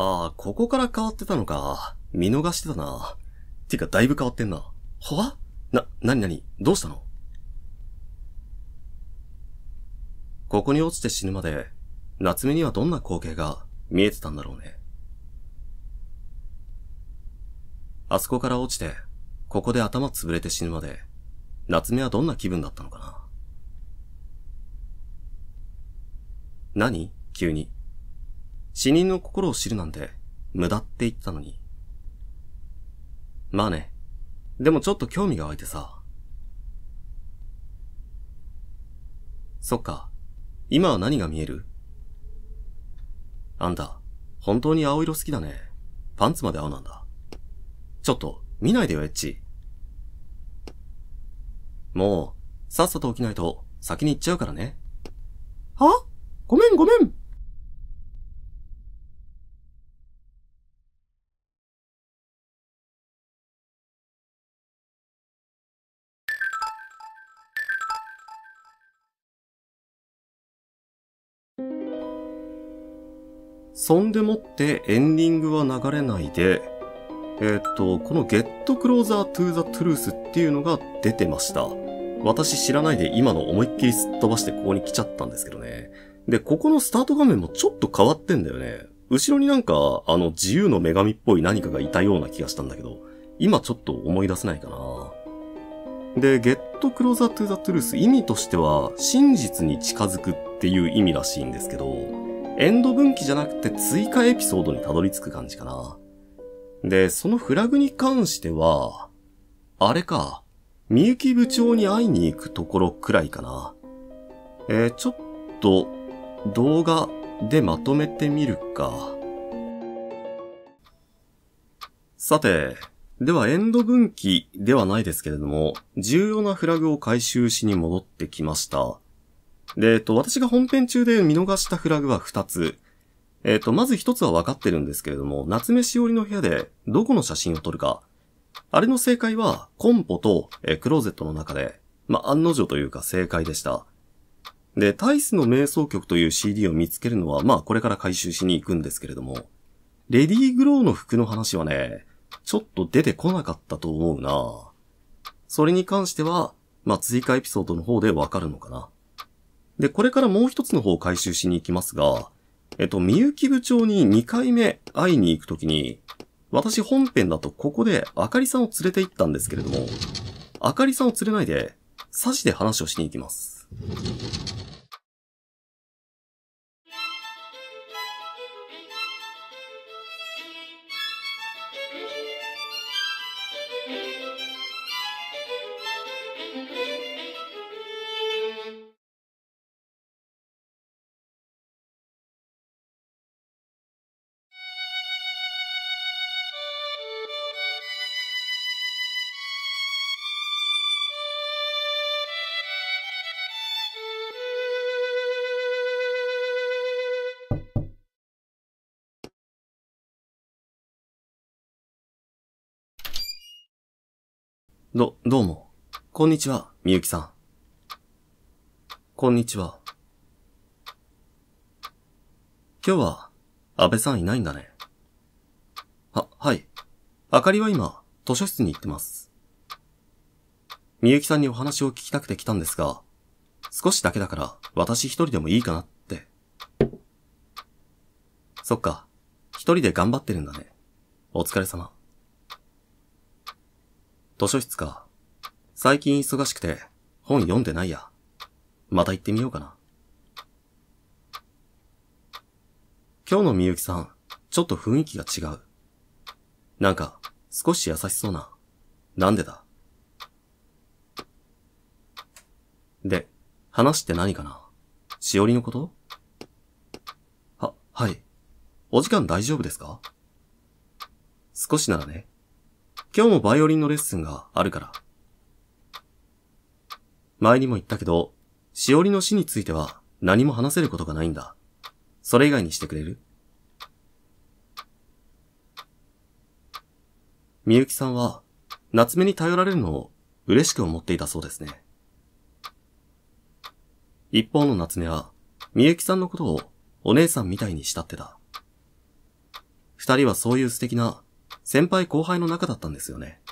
ああ、ここから変わってたのか。見逃してたな。てか、だいぶ変わってんな。はな、なになにどうしたのここに落ちて死ぬまで、夏目にはどんな光景が見えてたんだろうね。あそこから落ちて、ここで頭潰れて死ぬまで、夏目はどんな気分だったのかな何急に。死人の心を知るなんて、無駄って言ったのに。まあね。でもちょっと興味が湧いてさ。そっか。今は何が見えるあんた、本当に青色好きだね。パンツまで青なんだ。ちょっと、見ないでよ、エッチ。もう、さっさと起きないと、先に行っちゃうからね。はごめんごめんそんでもってエンディングは流れないで、えっ、ー、と、この Get Closer to the Truth っていうのが出てました。私知らないで今の思いっきりすっ飛ばしてここに来ちゃったんですけどね。で、ここのスタート画面もちょっと変わってんだよね。後ろになんか、あの、自由の女神っぽい何かがいたような気がしたんだけど、今ちょっと思い出せないかな。で、Get Closer to the Truth 意味としては、真実に近づくっていう意味らしいんですけど、エンド分岐じゃなくて追加エピソードにたどり着く感じかな。で、そのフラグに関しては、あれか、みゆき部長に会いに行くところくらいかな。えー、ちょっと、動画でまとめてみるか。さて、ではエンド分岐ではないですけれども、重要なフラグを回収しに戻ってきました。で、えっと、私が本編中で見逃したフラグは2つ。えっと、まず1つは分かってるんですけれども、夏目しおりの部屋でどこの写真を撮るか。あれの正解は、コンポと、えクローゼットの中で、まあ、案の定というか正解でした。で、タイスの瞑想曲という CD を見つけるのは、まあ、これから回収しに行くんですけれども、レディー・グローの服の話はね、ちょっと出てこなかったと思うなそれに関しては、まあ、追加エピソードの方でわかるのかな。で、これからもう一つの方を回収しに行きますが、えっと、みゆき部長に2回目会いに行くときに、私本編だとここであかりさんを連れて行ったんですけれども、あかりさんを連れないで、サジで話をしに行きます。ど、どうも。こんにちは、みゆきさん。こんにちは。今日は、安倍さんいないんだね。は、はい。あかりは今、図書室に行ってます。みゆきさんにお話を聞きたくて来たんですが、少しだけだから私一人でもいいかなって。そっか、一人で頑張ってるんだね。お疲れ様。図書室か。最近忙しくて、本読んでないや。また行ってみようかな。今日のみゆきさん、ちょっと雰囲気が違う。なんか、少し優しそうな。なんでだで、話って何かなしおりのことは、はい。お時間大丈夫ですか少しならね。今日もバイオリンのレッスンがあるから。前にも言ったけど、しおりの死については何も話せることがないんだ。それ以外にしてくれるみゆきさんは、夏目に頼られるのを嬉しく思っていたそうですね。一方の夏目は、みゆきさんのことをお姉さんみたいに慕ってた。二人はそういう素敵な先輩後輩の仲だったんですよね。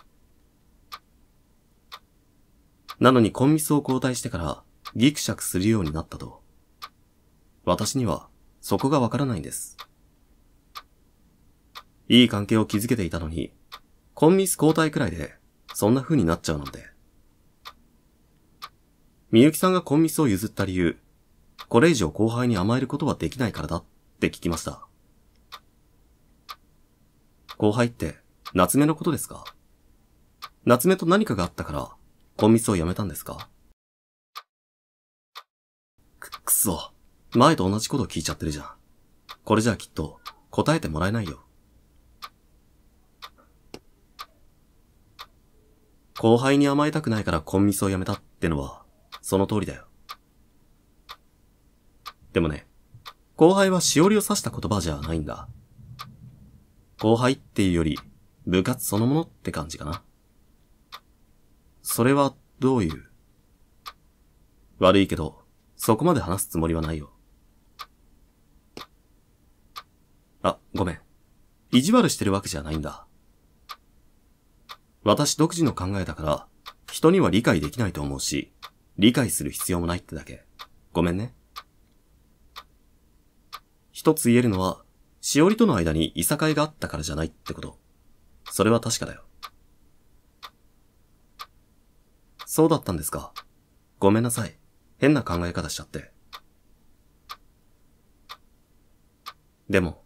なのにコンミスを交代してからギクシャクするようになったと。私にはそこがわからないんです。いい関係を築けていたのに、コンミス交代くらいでそんな風になっちゃうなんて。みゆきさんがコンミスを譲った理由、これ以上後輩に甘えることはできないからだって聞きました。後輩って、夏目のことですか夏目と何かがあったから、コンミスをやめたんですかく、くそ。前と同じこと聞いちゃってるじゃん。これじゃあきっと、答えてもらえないよ。後輩に甘えたくないからコンミスをやめたってのは、その通りだよ。でもね、後輩はしおりを刺した言葉じゃないんだ。後輩っていうより、部活そのものって感じかな。それは、どういう悪いけど、そこまで話すつもりはないよ。あ、ごめん。意地悪してるわけじゃないんだ。私独自の考えだから、人には理解できないと思うし、理解する必要もないってだけ。ごめんね。一つ言えるのは、しおりとの間にいさかいがあったからじゃないってこと。それは確かだよ。そうだったんですか。ごめんなさい。変な考え方しちゃって。でも、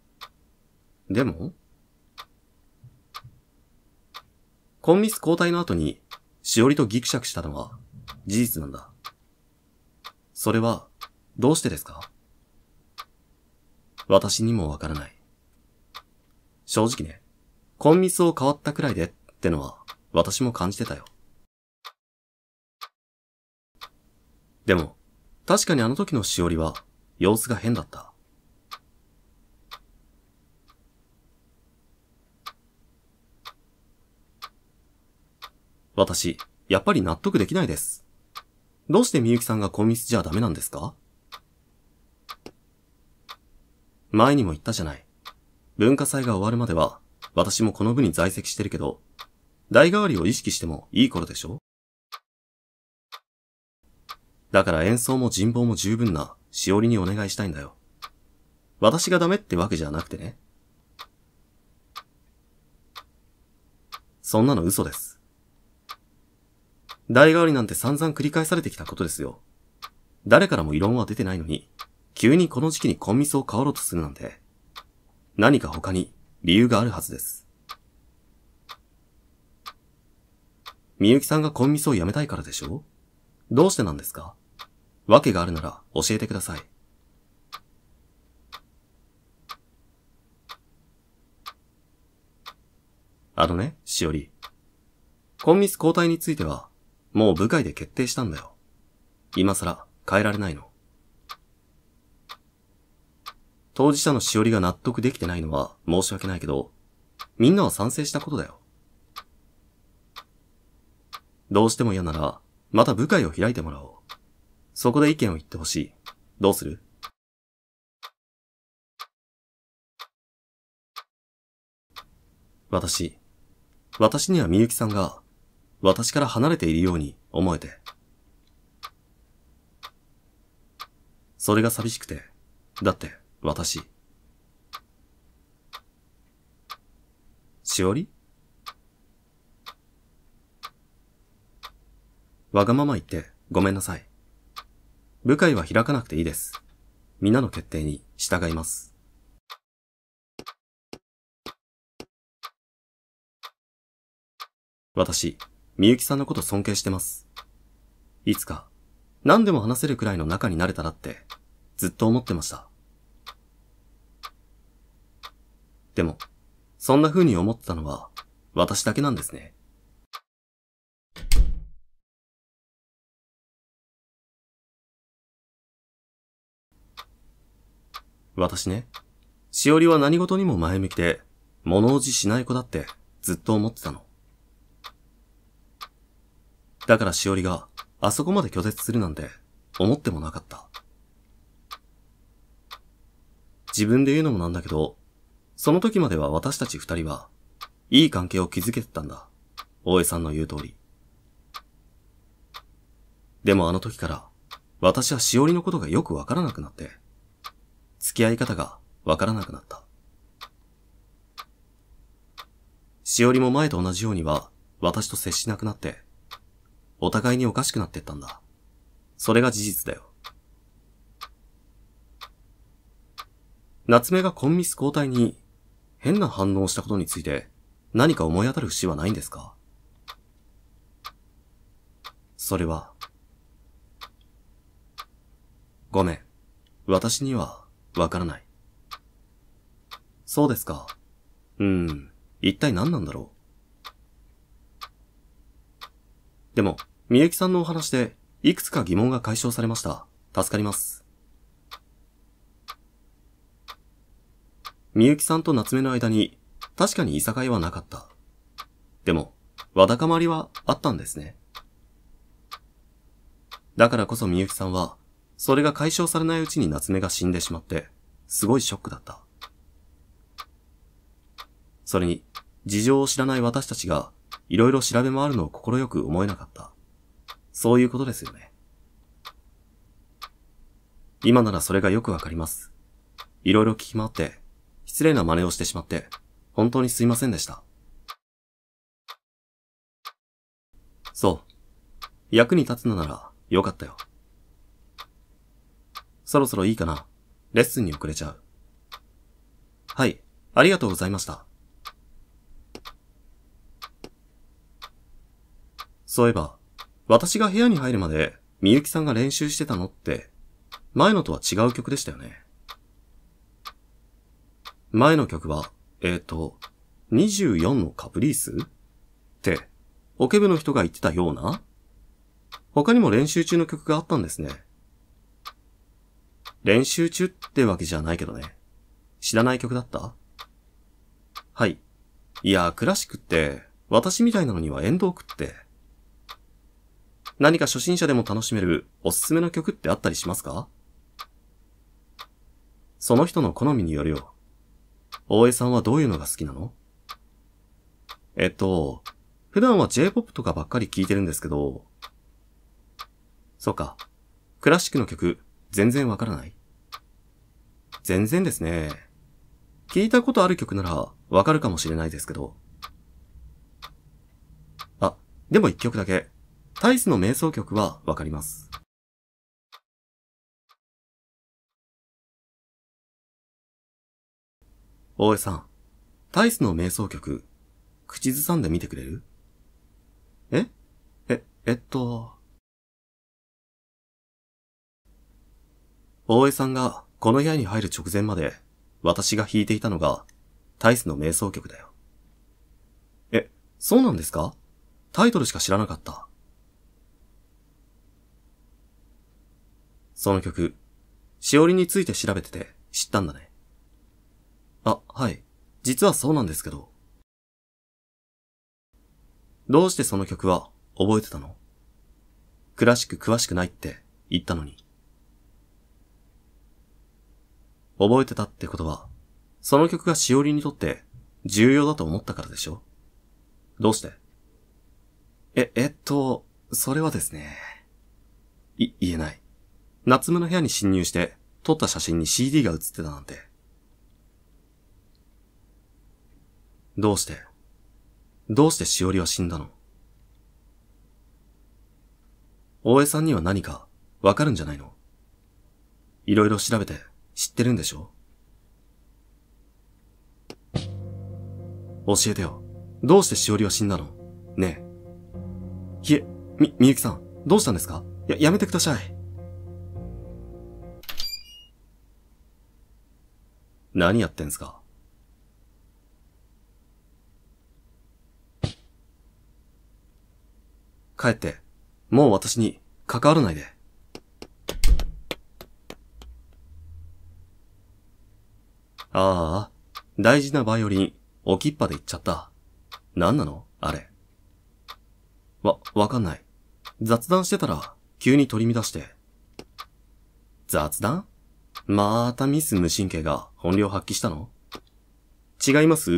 でもコンミス交代の後に、しおりとギクシャクしたのは、事実なんだ。それは、どうしてですか私にもわからない。正直ね、コンミスを変わったくらいでってのは私も感じてたよ。でも、確かにあの時のしおりは様子が変だった。私、やっぱり納得できないです。どうしてみゆきさんがコンミスじゃダメなんですか前にも言ったじゃない。文化祭が終わるまでは、私もこの部に在籍してるけど、代替わりを意識してもいい頃でしょだから演奏も人望も十分なしおりにお願いしたいんだよ。私がダメってわけじゃなくてね。そんなの嘘です。代替わりなんて散々繰り返されてきたことですよ。誰からも異論は出てないのに、急にこの時期にコンミスを変わろうとするなんて、何か他に理由があるはずです。みゆきさんがコンミスを辞めたいからでしょどうしてなんですかわけがあるなら教えてください。あのね、しおり。コンミス交代については、もう部会で決定したんだよ。今更変えられないの。当事者のしおりが納得できてないのは申し訳ないけど、みんなは賛成したことだよ。どうしても嫌なら、また部会を開いてもらおう。そこで意見を言ってほしい。どうする私、私にはみゆきさんが、私から離れているように思えて。それが寂しくて、だって、私。しおりわがまま言ってごめんなさい。部会は開かなくていいです。皆の決定に従います。私、みゆきさんのこと尊敬してます。いつか、何でも話せるくらいの仲になれたらって、ずっと思ってました。でも、そんな風に思ってたのは、私だけなんですね。私ね、しおりは何事にも前向きで、物おじしない子だってずっと思ってたの。だからしおりがあそこまで拒絶するなんて思ってもなかった。自分で言うのもなんだけど、その時までは私たち二人は、いい関係を築けてたんだ。大江さんの言う通り。でもあの時から、私はしおりのことがよくわからなくなって、付き合い方がわからなくなった。しおりも前と同じようには、私と接しなくなって、お互いにおかしくなってったんだ。それが事実だよ。夏目がコンミス交代に変な反応をしたことについて、何か思い当たる節はないんですかそれは。ごめん。私には、わからない。そうですか。うーん。一体何なんだろう。でも、みゆきさんのお話で、いくつか疑問が解消されました。助かります。みゆきさんと夏目の間に、確かに居酒屋いはなかった。でも、わだかまりはあったんですね。だからこそみゆきさんは、それが解消されないうちに夏目が死んでしまって、すごいショックだった。それに、事情を知らない私たちが、いろいろ調べ回るのを快く思えなかった。そういうことですよね。今ならそれがよくわかります。いろいろ聞き回って、失礼な真似をしてしまって、本当にすいませんでした。そう。役に立つのなら、よかったよ。そろそろいいかな。レッスンに遅れちゃう。はい、ありがとうございました。そういえば、私が部屋に入るまで、みゆきさんが練習してたのって、前のとは違う曲でしたよね。前の曲は、えっ、ー、と、24のカプリースって、オケ部の人が言ってたような他にも練習中の曲があったんですね。練習中ってわけじゃないけどね。知らない曲だったはい。いや、クラシックって、私みたいなのには遠藤くって。何か初心者でも楽しめるおすすめの曲ってあったりしますかその人の好みによるよ。大江さんはどういうのが好きなのえっと、普段は J-POP とかばっかり聴いてるんですけど、そうか。クラシックの曲、全然わからない全然ですね。聞いたことある曲ならわかるかもしれないですけど。あ、でも一曲だけ。タイスの瞑想曲はわかります。大江さん、タイスの瞑想曲、口ずさんで見てくれるええ、えっと。大江さんがこの部屋に入る直前まで私が弾いていたのがタイスの瞑想曲だよ。え、そうなんですかタイトルしか知らなかった。その曲、しおりについて調べてて知ったんだね。あ、はい。実はそうなんですけど。どうしてその曲は覚えてたのクラシック詳しくないって言ったのに。覚えてたってことは、その曲がしおりにとって重要だと思ったからでしょどうしてえ、えっと、それはですね。い、言えない。夏目の部屋に侵入して撮った写真に CD が写ってたなんて。どうしてどうしてしおりは死んだの大江さんには何かわかるんじゃないのいろいろ調べて知ってるんでしょ教えてよ。どうしてしおりは死んだのねえ。ひえ、み、みゆきさん、どうしたんですかや、やめてください。何やってんすか帰って、もう私に関わらないで。ああ、大事なバイオリン、置きっぱで行っちゃった。何なのあれ。わ、わかんない。雑談してたら、急に取り乱して。雑談またミス無神経が本領発揮したの違います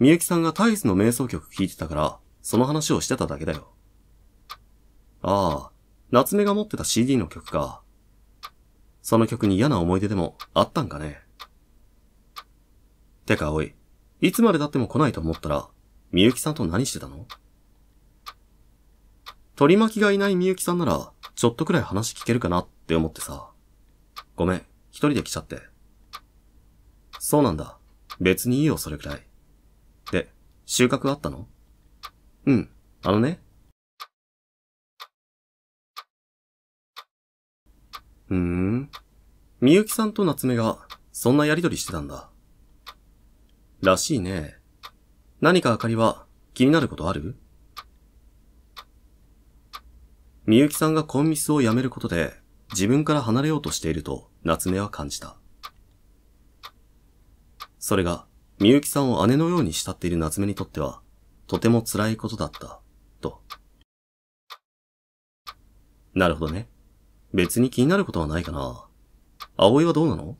みゆきさんがタイスの瞑想曲聴いてたから、その話をしてただけだよ。ああ、夏目が持ってた CD の曲か。その曲に嫌な思い出でもあったんかね。てか、おい、いつまで経っても来ないと思ったら、みゆきさんと何してたの取り巻きがいないみゆきさんなら、ちょっとくらい話聞けるかなって思ってさ。ごめん、一人で来ちゃって。そうなんだ。別にいいよ、それくらい。で、収穫あったのうん、あのね、ふーん。みゆきさんと夏目が、そんなやりとりしてたんだ。らしいね。何かあかりは気になることあるみゆきさんがコンミスをやめることで自分から離れようとしていると夏目は感じた。それがみゆきさんを姉のように慕っている夏目にとってはとても辛いことだった、と。なるほどね。別に気になることはないかな。葵はどうなの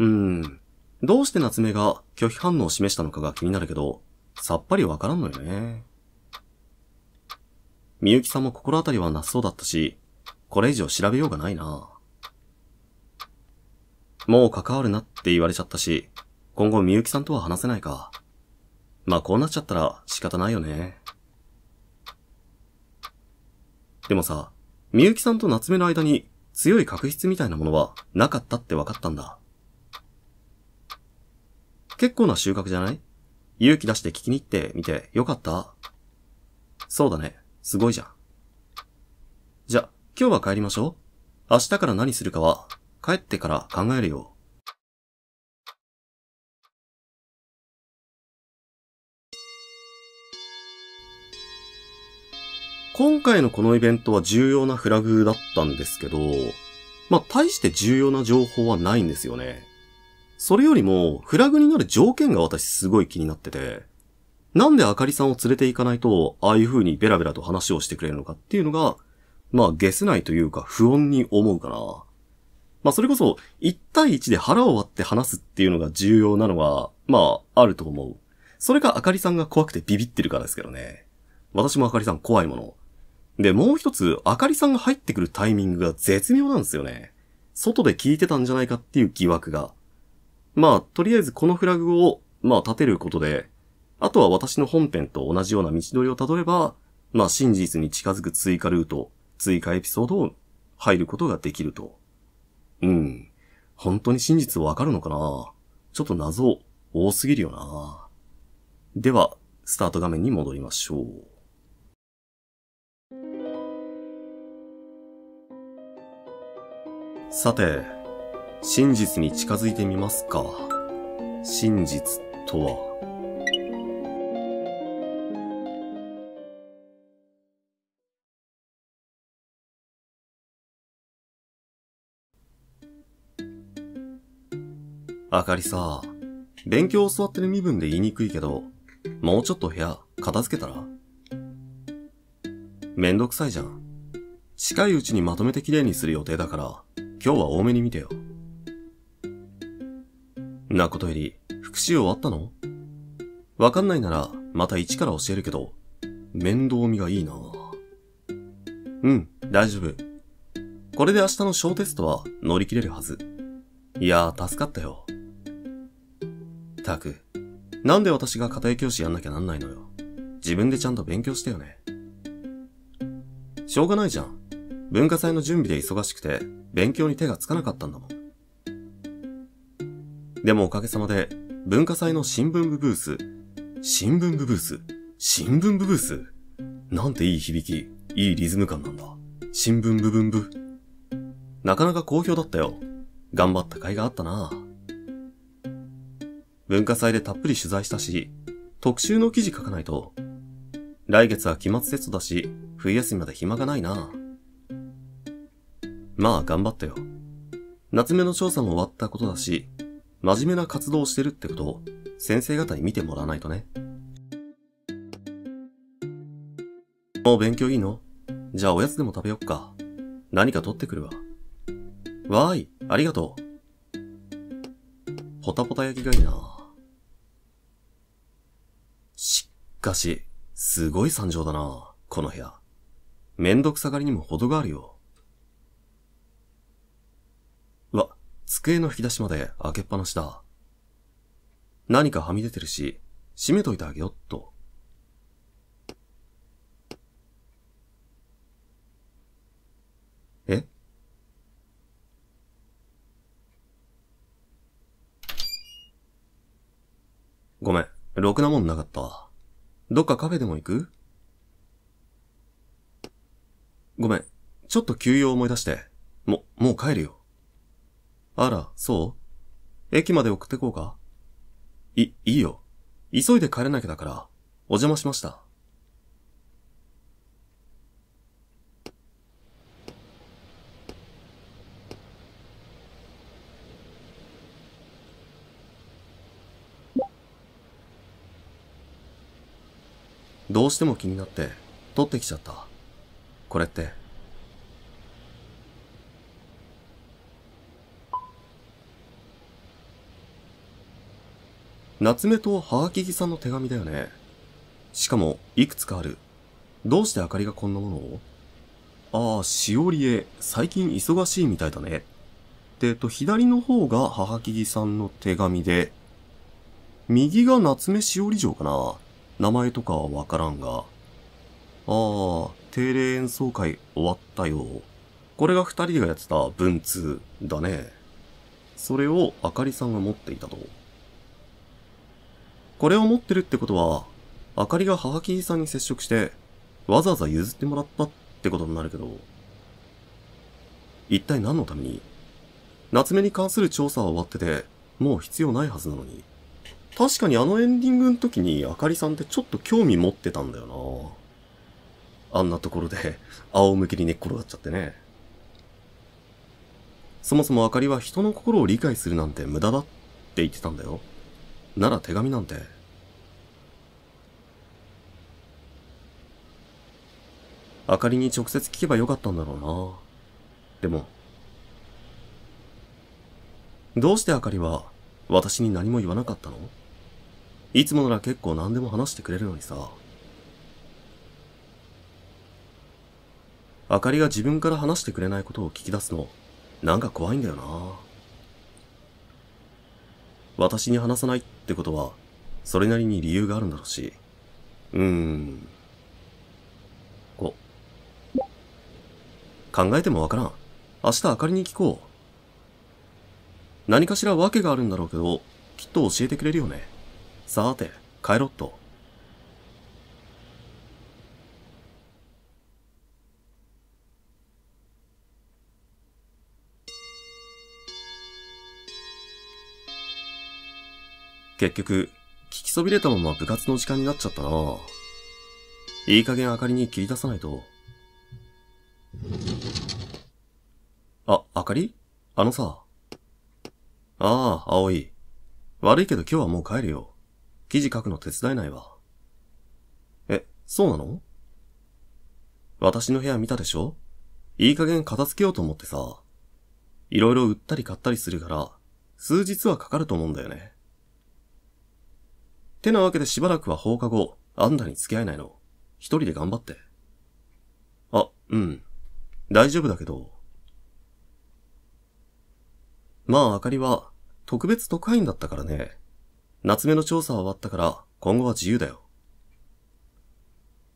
うーん。どうして夏目が拒否反応を示したのかが気になるけど、さっぱりわからんのよね。みゆきさんも心当たりはなさそうだったし、これ以上調べようがないな。もう関わるなって言われちゃったし、今後みゆきさんとは話せないか。まあこうなっちゃったら仕方ないよね。でもさ、みゆきさんと夏目の間に強い確執みたいなものはなかったって分かったんだ。結構な収穫じゃない勇気出して聞きに行ってみてよかったそうだね。すごいじゃん。じゃ、今日は帰りましょう。明日から何するかは、帰ってから考えるよ。今回のこのイベントは重要なフラグだったんですけど、まあ、大して重要な情報はないんですよね。それよりも、フラグになる条件が私すごい気になってて、なんであかりさんを連れて行かないと、ああいう風にベラベラと話をしてくれるのかっていうのが、まあ、ゲスないというか不穏に思うかな。まあ、それこそ、1対1で腹を割って話すっていうのが重要なのは、まあ、あると思う。それがあかりさんが怖くてビビってるからですけどね。私もあかりさん怖いもの。で、もう一つ、あかりさんが入ってくるタイミングが絶妙なんですよね。外で聞いてたんじゃないかっていう疑惑が。まあ、とりあえずこのフラグを、まあ、立てることで、あとは私の本編と同じような道のりをたどれば、まあ、真実に近づく追加ルート、追加エピソードを入ることができると。うん。本当に真実わかるのかなちょっと謎多すぎるよな。では、スタート画面に戻りましょう。さて、真実に近づいてみますか。真実とは。あかりさ、勉強を教わってる身分で言いにくいけど、もうちょっと部屋、片付けたらめんどくさいじゃん。近いうちにまとめて綺麗にする予定だから、今日は多めに見てよ。なことより、復習終わったのわかんないなら、また一から教えるけど、面倒見がいいなうん、大丈夫。これで明日の小テストは乗り切れるはず。いやー、助かったよ。たく、なんで私が家庭教師やんなきゃなんないのよ。自分でちゃんと勉強してよね。しょうがないじゃん。文化祭の準備で忙しくて、勉強に手がつかなかったんだもん。でもおかげさまで、文化祭の新聞部ブース、新聞部ブース、新聞部ブース。なんていい響き、いいリズム感なんだ。新聞部分部。なかなか好評だったよ。頑張った甲斐があったな。文化祭でたっぷり取材したし、特集の記事書かないと。来月は期末テストだし、冬休みまで暇がないな。まあ頑張ったよ。夏目の調査も終わったことだし、真面目な活動をしてるってことを先生方に見てもらわないとね。もう勉強いいのじゃあおやつでも食べよっか。何か取ってくるわ。わーい、ありがとう。ポタポタ焼きがいいな。しっかし、すごい惨状だな、この部屋。めんどくさがりにも程があるよ。机の引き出しまで開けっぱなしだ。何かはみ出てるし、閉めといてあげよっと。えごめん、ろくなもんなかった。どっかカフェでも行くごめん、ちょっと休養思い出して。も、もう帰るよ。あら、そう駅まで送ってこうかい、いいよ。急いで帰れなきゃだから、お邪魔しました。どうしても気になって、取ってきちゃった。これって、夏目とハガキギさんの手紙だよね。しかも、いくつかある。どうしてあかりがこんなものをああ、しおりえ、最近忙しいみたいだね。で、えっと、左の方が母木さんの手紙で、右が夏目しおり城かな。名前とかはわからんが。ああ、定例演奏会終わったよ。これが二人がやってた文通だね。それをあかりさんが持っていたと。これを持ってるってことは、あかりが母木さんに接触して、わざわざ譲ってもらったってことになるけど、一体何のために夏目に関する調査は終わってて、もう必要ないはずなのに。確かにあのエンディングの時にあかりさんってちょっと興味持ってたんだよなあんなところで仰向けに寝っ転がっちゃってね。そもそもあかりは人の心を理解するなんて無駄だって言ってたんだよ。なら手紙なんてあかりに直接聞けばよかったんだろうなでもどうしてあかりは私に何も言わなかったのいつもなら結構何でも話してくれるのにさあかりが自分から話してくれないことを聞き出すの、なんか怖いんだよな。私に話さないっってことは、それなりに理由があるんだろうし。うーん。お。考えてもわからん。明日明かりに聞こう。何かしら訳があるんだろうけど、きっと教えてくれるよね。さーて、帰ろっと。結局、聞きそびれたまま部活の時間になっちゃったな。いい加減明かりに切り出さないと。あ、明かりあのさ。ああ、葵。悪いけど今日はもう帰るよ。記事書くの手伝えないわ。え、そうなの私の部屋見たでしょいい加減片付けようと思ってさ。いろいろ売ったり買ったりするから、数日はかかると思うんだよね。てなわけでしばらくは放課後、あんたに付き合えないの。一人で頑張って。あ、うん。大丈夫だけど。まあ、あかりは、特別特派員だったからね。夏目の調査は終わったから、今後は自由だよ。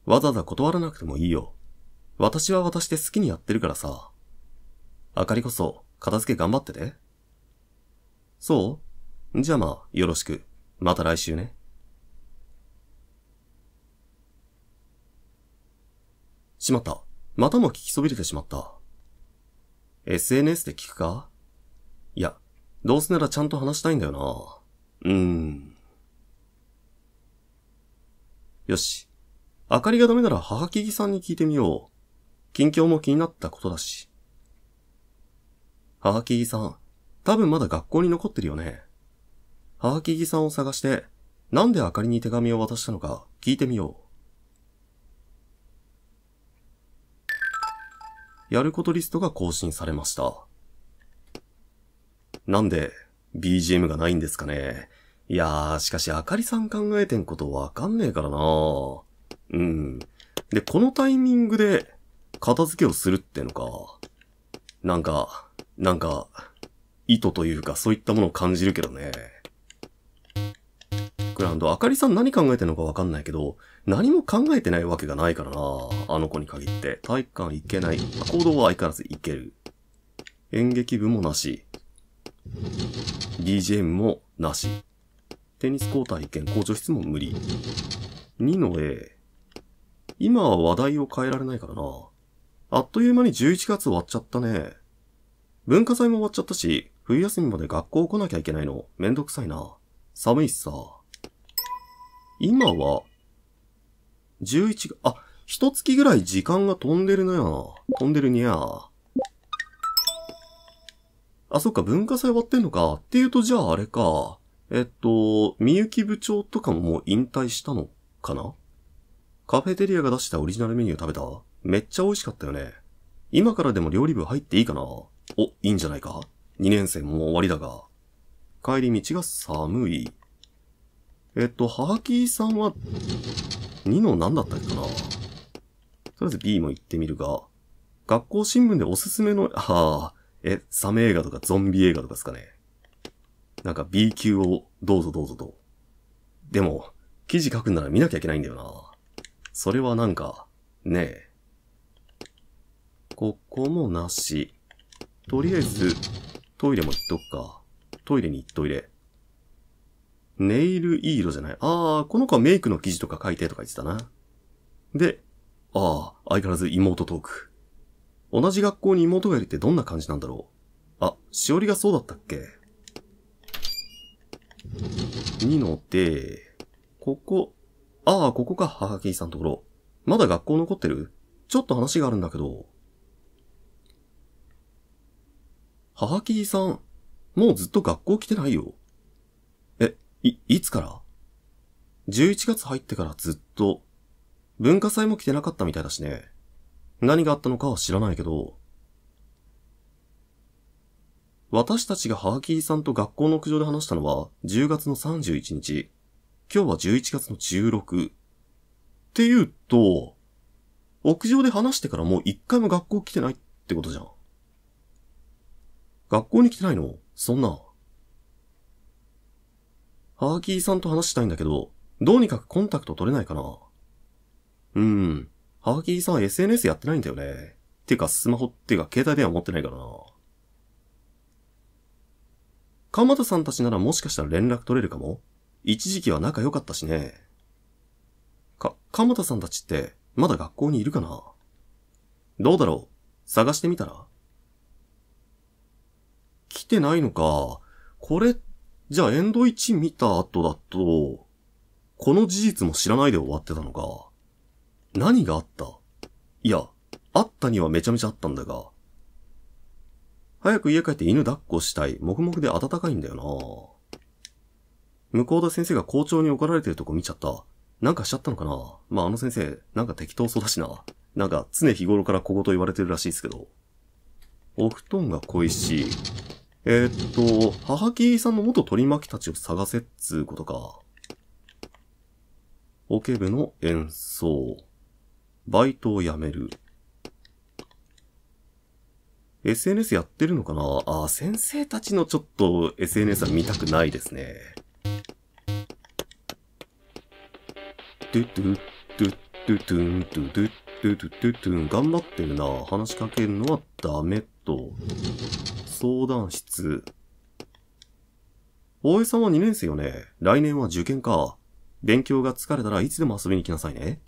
わざわざ断らなくてもいいよ。私は私で好きにやってるからさ。あかりこそ、片付け頑張ってて。そうじゃあまあ、よろしく。また来週ね。しまった。またも聞きそびれてしまった。SNS で聞くかいや、どうせならちゃんと話したいんだよな。うーん。よし。明かりがダメなら母木木さんに聞いてみよう。近況も気になったことだし。母木木さん、多分まだ学校に残ってるよね。母木木さんを探して、なんで明かりに手紙を渡したのか聞いてみよう。やることリストが更新されました。なんで、BGM がないんですかね。いやー、しかし、あかりさん考えてんことわかんねえからなうん。で、このタイミングで、片付けをするってのか。なんか、なんか、意図というか、そういったものを感じるけどね。グランド、あかりさん何考えてんのかわかんないけど、何も考えてないわけがないからな。あの子に限って。体育館行けない。行動は相変わらず行ける。演劇部もなし。BGM もなし。テニスコートは一見、校長室も無理。2の A。今は話題を変えられないからな。あっという間に11月終わっちゃったね。文化祭も終わっちゃったし、冬休みまで学校来なきゃいけないのめんどくさいな。寒いしさ。今は11が、あ、一月ぐらい時間が飛んでるのや飛んでるにゃあ。そっか、文化祭終わってんのか。っていうと、じゃああれか。えっと、みゆき部長とかももう引退したのかなカフェテリアが出したオリジナルメニュー食べためっちゃ美味しかったよね。今からでも料理部入っていいかなお、いいんじゃないか ?2 年生もう終わりだが。帰り道が寒い。えっと、ハーキーさんは、2の何だったっけなとりあえず B も行ってみるが、学校新聞でおすすめの、ああ、え、サメ映画とかゾンビ映画とかですかね。なんか B 級をどうぞどうぞと。でも、記事書くなら見なきゃいけないんだよな。それはなんか、ねえ。ここもなし。とりあえず、トイレも行っとくか。トイレに行っといれ。ネイルイーロじゃない。ああ、この子はメイクの記事とか書いてとか言ってたな。で、ああ、相変わらず妹トーク。同じ学校に妹がいるってどんな感じなんだろう。あ、しおりがそうだったっけにので、ここ、ああ、ここか、母キさんところ。まだ学校残ってるちょっと話があるんだけど。母キーさん、もうずっと学校来てないよ。い、いつから ?11 月入ってからずっと、文化祭も来てなかったみたいだしね。何があったのかは知らないけど、私たちがハーキーさんと学校の屋上で話したのは10月の31日。今日は11月の16。って言うと、屋上で話してからもう一回も学校来てないってことじゃん。学校に来てないのそんな。アーキーさんと話したいんだけど、どうにかコンタクト取れないかな。うん。ハーキーさん SNS やってないんだよね。てか、スマホってか、携帯電話持ってないからな。鎌田さんたちならもしかしたら連絡取れるかも。一時期は仲良かったしね。か、鎌田さんたちって、まだ学校にいるかなどうだろう探してみたら来てないのか。これっじゃあエンド1見た後だと、この事実も知らないで終わってたのか。何があったいや、あったにはめちゃめちゃあったんだが。早く家帰って犬抱っこしたい。黙々で暖かいんだよな向田先生が校長に怒られてるとこ見ちゃった。なんかしちゃったのかなまあ、あの先生、なんか適当そうだしな。なんか常日頃から小言言われてるらしいですけど。お布団が恋しい。えー、っと、母木さんの元取り巻きたちを探せっつうことか。オケ部の演奏。バイトを辞める。SNS やってるのかなあ、先生たちのちょっと SNS は見たくないですね。ドゥドゥドゥドゥドゥンドゥドゥドゥドゥドゥン頑張ってるな。話しかけるのはダメと。相談室。大江さんは2年生よね。来年は受験か。勉強が疲れたらいつでも遊びに来なさいね。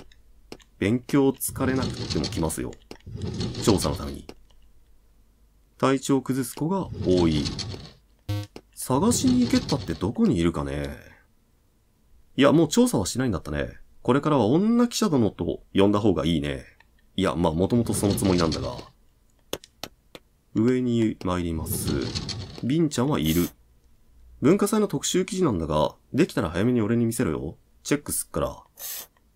勉強疲れなくても来ますよ。調査のために。体調崩す子が多い。探しに行けったってどこにいるかね。いや、もう調査はしないんだったね。これからは女記者殿と呼んだ方がいいね。いや、まあもともとそのつもりなんだが。上に参ります。ビンちゃんはいる。文化祭の特集記事なんだが、できたら早めに俺に見せろよ。チェックすっから。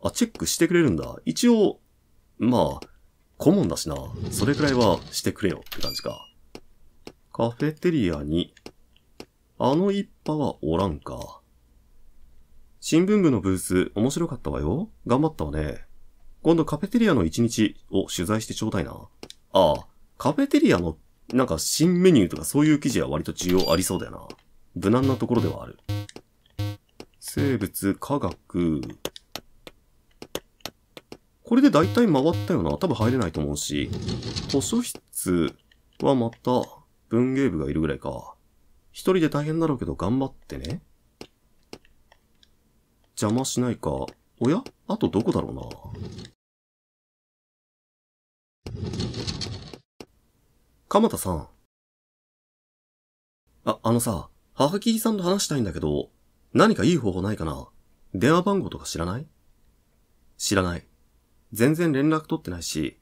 あ、チェックしてくれるんだ。一応、まあ、顧問だしな。それくらいはしてくれよって感じか。カフェテリアに、あの一派はおらんか。新聞部のブース、面白かったわよ。頑張ったわね。今度カフェテリアの一日を取材してちょうだいな。ああ、カフェテリアのなんか新メニューとかそういう記事は割と需要ありそうだよな。無難なところではある。生物、科学。これで大体回ったよな。多分入れないと思うし。図書室はまた文芸部がいるぐらいか。一人で大変だろうけど頑張ってね。邪魔しないか。おやあとどこだろうな。鎌田さん。あ、あのさ、母木さんと話したいんだけど、何かいい方法ないかな電話番号とか知らない知らない。全然連絡取ってないし、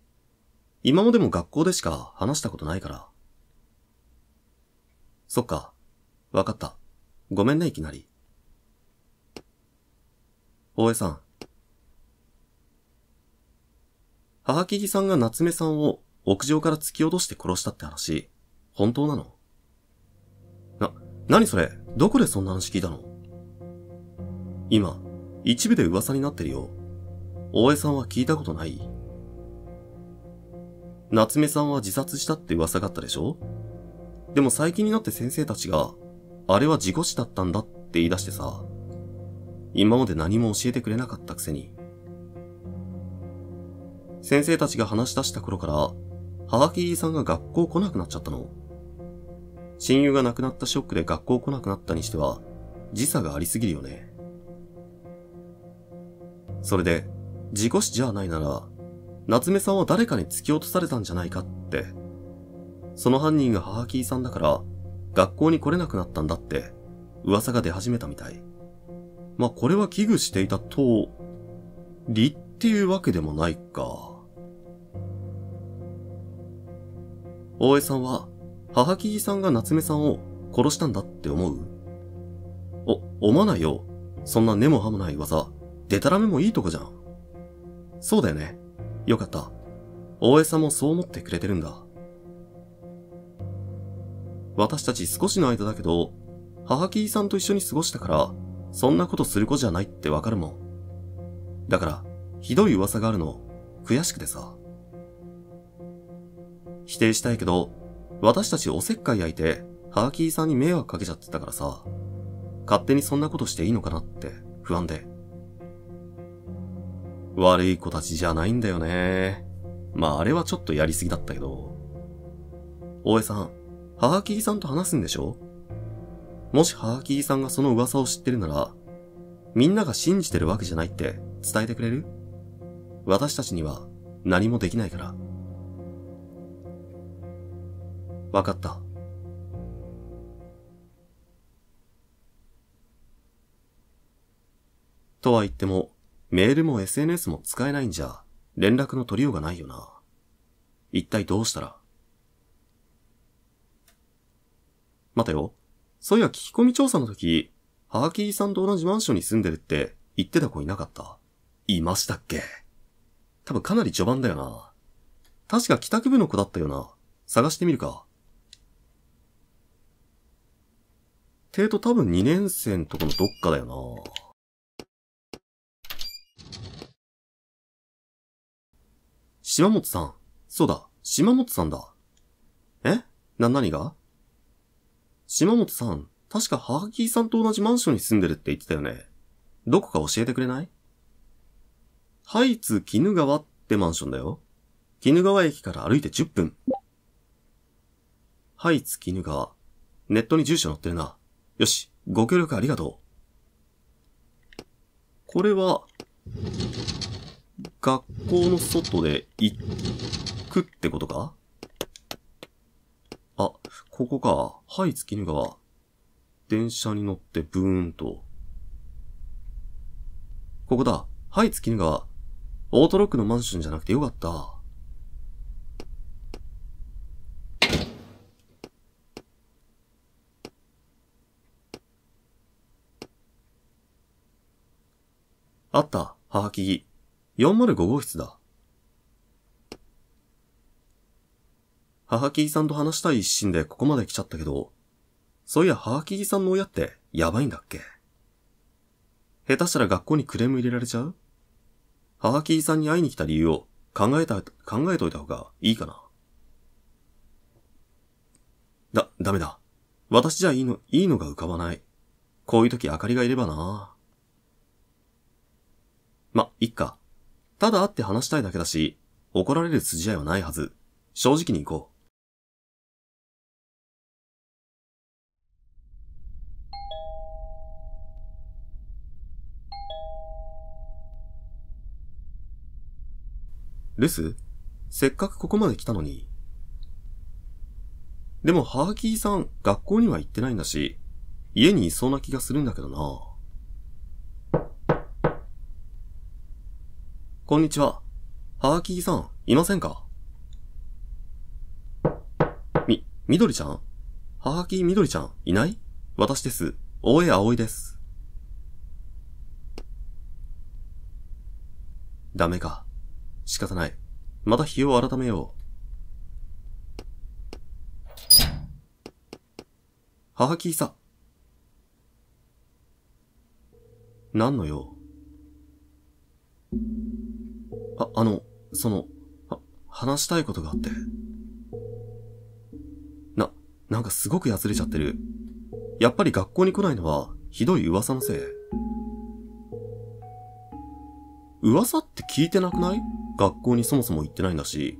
今までも学校でしか話したことないから。そっか。わかった。ごめんね、いきなり。大江さん。母木さんが夏目さんを屋上から突き落として殺したって話、本当なのな、何それどこでそんな話聞いたの今、一部で噂になってるよ。大江さんは聞いたことない夏目さんは自殺したって噂があったでしょでも最近になって先生たちが、あれは事故死だったんだって言い出してさ、今まで何も教えてくれなかったくせに。先生たちが話し出した頃から、はがきさんが学校来なくなっちゃったの親友が亡くなったショックで学校来なくなったにしては、時差がありすぎるよね。それで、事故死じゃないなら、夏目さんは誰かに突き落とされたんじゃないかって。その犯人が母キーさんだから、学校に来れなくなったんだって、噂が出始めたみたい。まあ、これは危惧していたと、理っていうわけでもないか。大江さんは、母木さんが夏目さんを殺したんだって思うお、思わないよ。そんな根も葉もない噂、でたらめもいいとこじゃん。そうだよね。よかった。大江さんもそう思ってくれてるんだ。私たち少しの間だけど、母木さんと一緒に過ごしたから、そんなことする子じゃないってわかるもん。だから、ひどい噂があるの、悔しくてさ。否定したいけど、私たちおせっかい焼いて、ハーキーさんに迷惑かけちゃってたからさ、勝手にそんなことしていいのかなって不安で。悪い子たちじゃないんだよね。まああれはちょっとやりすぎだったけど。大江さん、ハーキーさんと話すんでしょもしハーキーさんがその噂を知ってるなら、みんなが信じてるわけじゃないって伝えてくれる私たちには何もできないから。わかった。とは言っても、メールも SNS も使えないんじゃ、連絡の取りようがないよな。一体どうしたら待てよ。そういや聞き込み調査の時、ハーキーさんと同じマンションに住んでるって言ってた子いなかったいましたっけ多分かなり序盤だよな。確か帰宅部の子だったよな。探してみるか。程度多分2年生のとこのどっかだよな。島本さん。そうだ、島本さんだ。えな、何が島本さん、確かハーキーさんと同じマンションに住んでるって言ってたよね。どこか教えてくれないハイツヌ川ってマンションだよ。ヌ川駅から歩いて10分。ハイツヌ川。ネットに住所載ってるな。よし、ご協力ありがとう。これは、学校の外で行くってことかあ、ここか。はい、月見川。電車に乗ってブーンと。ここだ。はい、月見川。オートロックのマンションじゃなくてよかった。あった、母木木。405号室だ。母木木さんと話したい一心でここまで来ちゃったけど、そういや母木木さんの親ってやばいんだっけ下手したら学校にクレーム入れられちゃう母木木さんに会いに来た理由を考えた、考えといた方がいいかな。だ、ダメだ。私じゃいいの、いいのが浮かばない。こういう時明かりがいればな。ま、いっか。ただ会って話したいだけだし、怒られる筋合いはないはず。正直に行こう。留守せっかくここまで来たのに。でも、ハーキーさん、学校には行ってないんだし、家にいそうな気がするんだけどな。こんにちは。ハーキーさん、いませんかみ、みどりちゃんハーキーみどりちゃん、いない私です。大江葵です。ダメか。仕方ない。また日を改めよう。ハーキーさ。何の用あ、あの、その、は、話したいことがあって。な、なんかすごくやつれちゃってる。やっぱり学校に来ないのは、ひどい噂のせい。噂って聞いてなくない学校にそもそも行ってないんだし。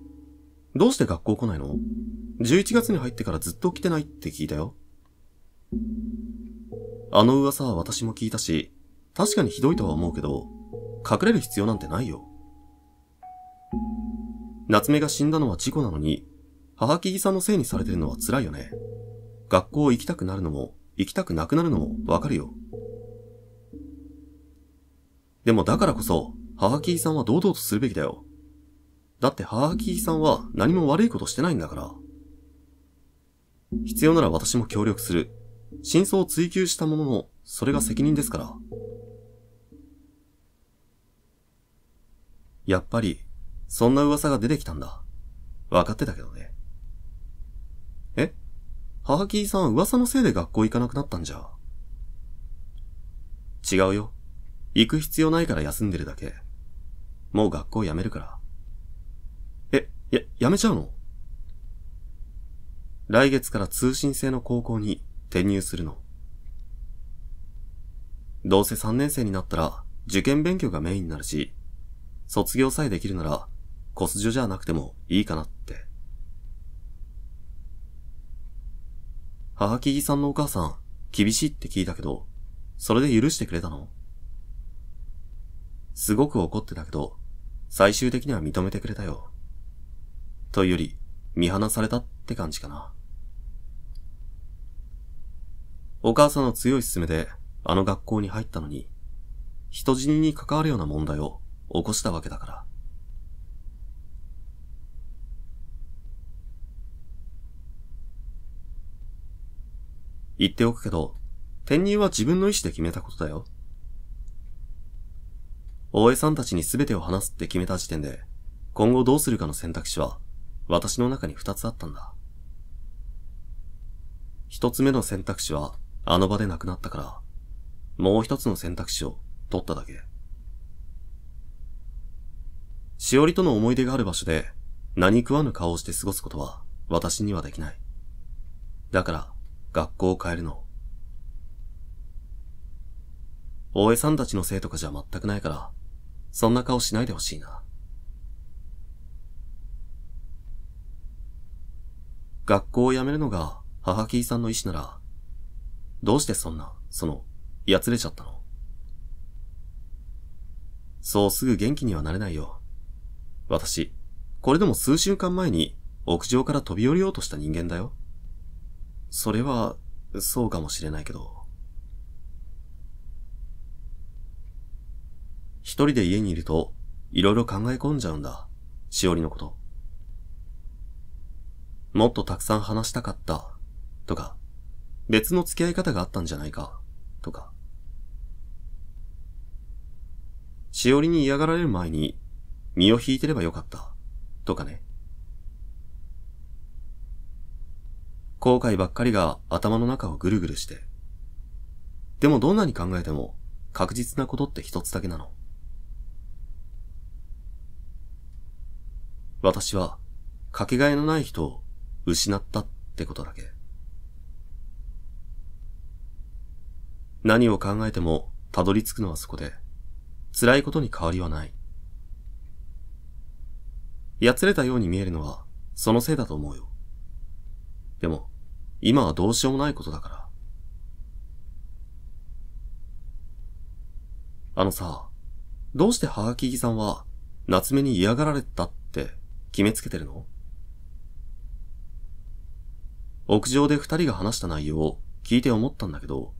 どうして学校来ないの ?11 月に入ってからずっと来てないって聞いたよ。あの噂は私も聞いたし、確かにひどいとは思うけど、隠れる必要なんてないよ。夏目が死んだのは事故なのに、母木木さんのせいにされてるのは辛いよね。学校行きたくなるのも、行きたくなくなるのもわかるよ。でもだからこそ、母木木さんは堂々とするべきだよ。だって母木木さんは何も悪いことしてないんだから。必要なら私も協力する。真相を追求したものの、それが責任ですから。やっぱり、そんな噂が出てきたんだ。わかってたけどね。え母木さん噂のせいで学校行かなくなったんじゃ。違うよ。行く必要ないから休んでるだけ。もう学校辞めるから。え、や、辞めちゃうの来月から通信制の高校に転入するの。どうせ3年生になったら受験勉強がメインになるし、卒業さえできるならコスジョじゃなくてもいいかなって。母木木さんのお母さん、厳しいって聞いたけど、それで許してくれたのすごく怒ってたけど、最終的には認めてくれたよ。というより、見放されたって感じかな。お母さんの強い勧めで、あの学校に入ったのに、人死にに関わるような問題を起こしたわけだから。言っておくけど、転入は自分の意思で決めたことだよ。大江さんたちに全てを話すって決めた時点で、今後どうするかの選択肢は、私の中に二つあったんだ。一つ目の選択肢は、あの場でなくなったから、もう一つの選択肢を取っただけ。しおりとの思い出がある場所で、何食わぬ顔をして過ごすことは、私にはできない。だから、学校を変えるの。大江さんたちのせいとかじゃ全くないから、そんな顔しないでほしいな。学校を辞めるのが母キーさんの意思なら、どうしてそんな、その、やつれちゃったのそうすぐ元気にはなれないよ。私、これでも数週間前に屋上から飛び降りようとした人間だよ。それは、そうかもしれないけど。一人で家にいると、いろいろ考え込んじゃうんだ。しおりのこと。もっとたくさん話したかった。とか、別の付き合い方があったんじゃないか。とか。しおりに嫌がられる前に、身を引いてればよかった。とかね。後悔ばっかりが頭の中をぐるぐるして。でもどんなに考えても確実なことって一つだけなの。私は、かけがえのない人を失ったってことだけ。何を考えてもたどり着くのはそこで、辛いことに変わりはない。やつれたように見えるのは、そのせいだと思うよ。でも、今はどうしようもないことだから。あのさ、どうしてハガキギさんは夏目に嫌がられたって決めつけてるの屋上で二人が話した内容を聞いて思ったんだけど、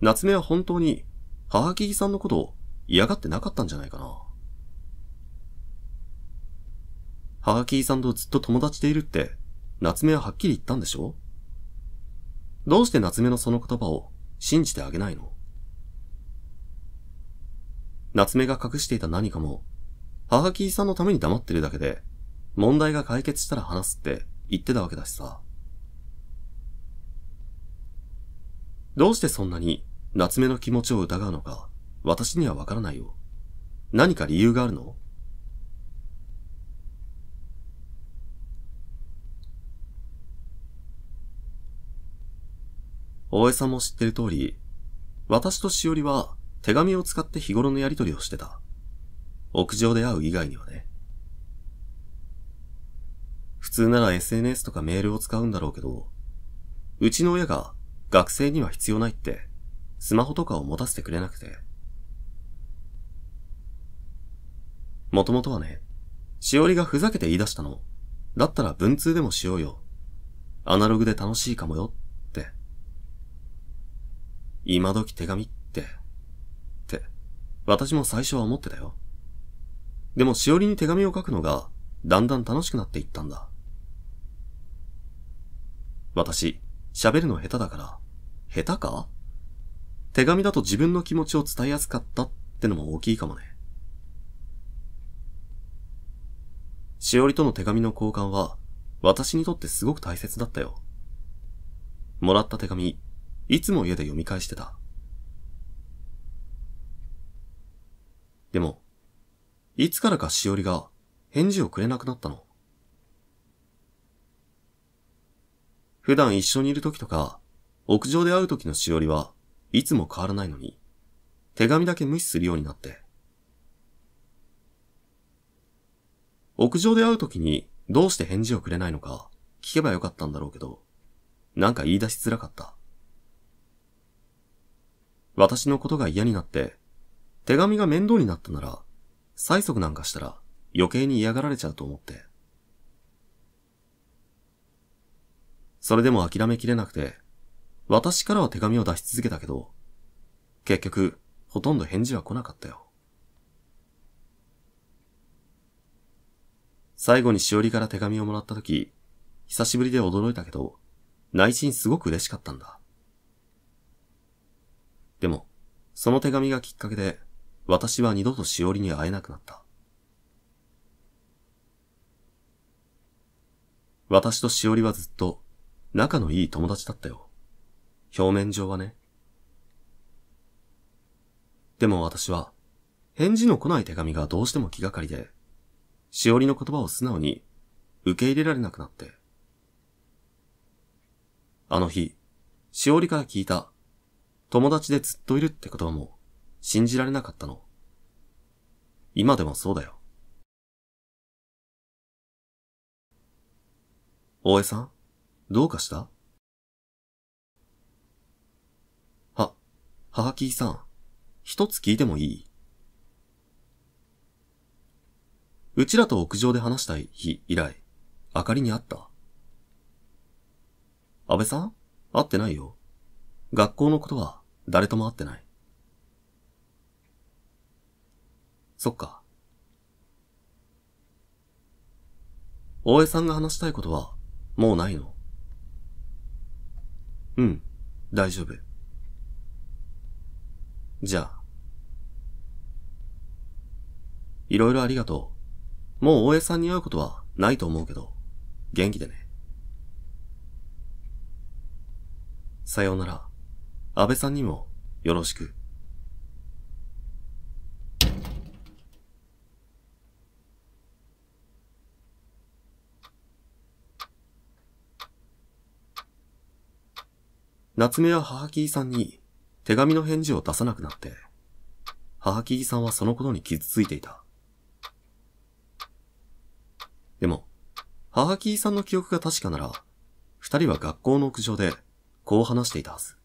夏目は本当に母ギさんのことを嫌がってなかったんじゃないかな。母ギさんとずっと友達でいるって、夏目ははっきり言ったんでしょどうして夏目のその言葉を信じてあげないの夏目が隠していた何かも、母木さんのために黙ってるだけで、問題が解決したら話すって言ってたわけだしさ。どうしてそんなに夏目の気持ちを疑うのか、私にはわからないよ。何か理由があるの大江さんも知ってる通り、私としおりは手紙を使って日頃のやりとりをしてた。屋上で会う以外にはね。普通なら SNS とかメールを使うんだろうけど、うちの親が学生には必要ないって、スマホとかを持たせてくれなくて。もともとはね、しおりがふざけて言い出したの。だったら文通でもしようよ。アナログで楽しいかもよ今時手紙って、って、私も最初は思ってたよ。でもしおりに手紙を書くのが、だんだん楽しくなっていったんだ。私、喋るの下手だから、下手か手紙だと自分の気持ちを伝えやすかったってのも大きいかもね。しおりとの手紙の交換は、私にとってすごく大切だったよ。もらった手紙、いつも家で読み返してた。でも、いつからかしおりが返事をくれなくなったの。普段一緒にいる時とか、屋上で会う時のしおりはいつも変わらないのに、手紙だけ無視するようになって。屋上で会う時にどうして返事をくれないのか聞けばよかったんだろうけど、なんか言い出しづらかった。私のことが嫌になって、手紙が面倒になったなら、催促なんかしたら余計に嫌がられちゃうと思って。それでも諦めきれなくて、私からは手紙を出し続けたけど、結局、ほとんど返事は来なかったよ。最後にしおりから手紙をもらった時、久しぶりで驚いたけど、内心すごく嬉しかったんだ。でも、その手紙がきっかけで、私は二度としおりに会えなくなった。私としおりはずっと、仲のいい友達だったよ。表面上はね。でも私は、返事の来ない手紙がどうしても気がかりで、しおりの言葉を素直に受け入れられなくなって。あの日、しおりから聞いた友達でずっといるってことはもう、信じられなかったの。今でもそうだよ。大江さん、どうかしたは、母木さん、一つ聞いてもいいうちらと屋上で話したい日以来、明かりに会った。安倍さん会ってないよ。学校のことは、誰とも会ってない。そっか。大江さんが話したいことは、もうないのうん、大丈夫。じゃあ。いろいろありがとう。もう大江さんに会うことはないと思うけど、元気でね。さようなら。安倍さんにもよろしく。夏目は母木さんに手紙の返事を出さなくなって、母木さんはそのことに傷ついていた。でも、母木さんの記憶が確かなら、二人は学校の屋上でこう話していたはず。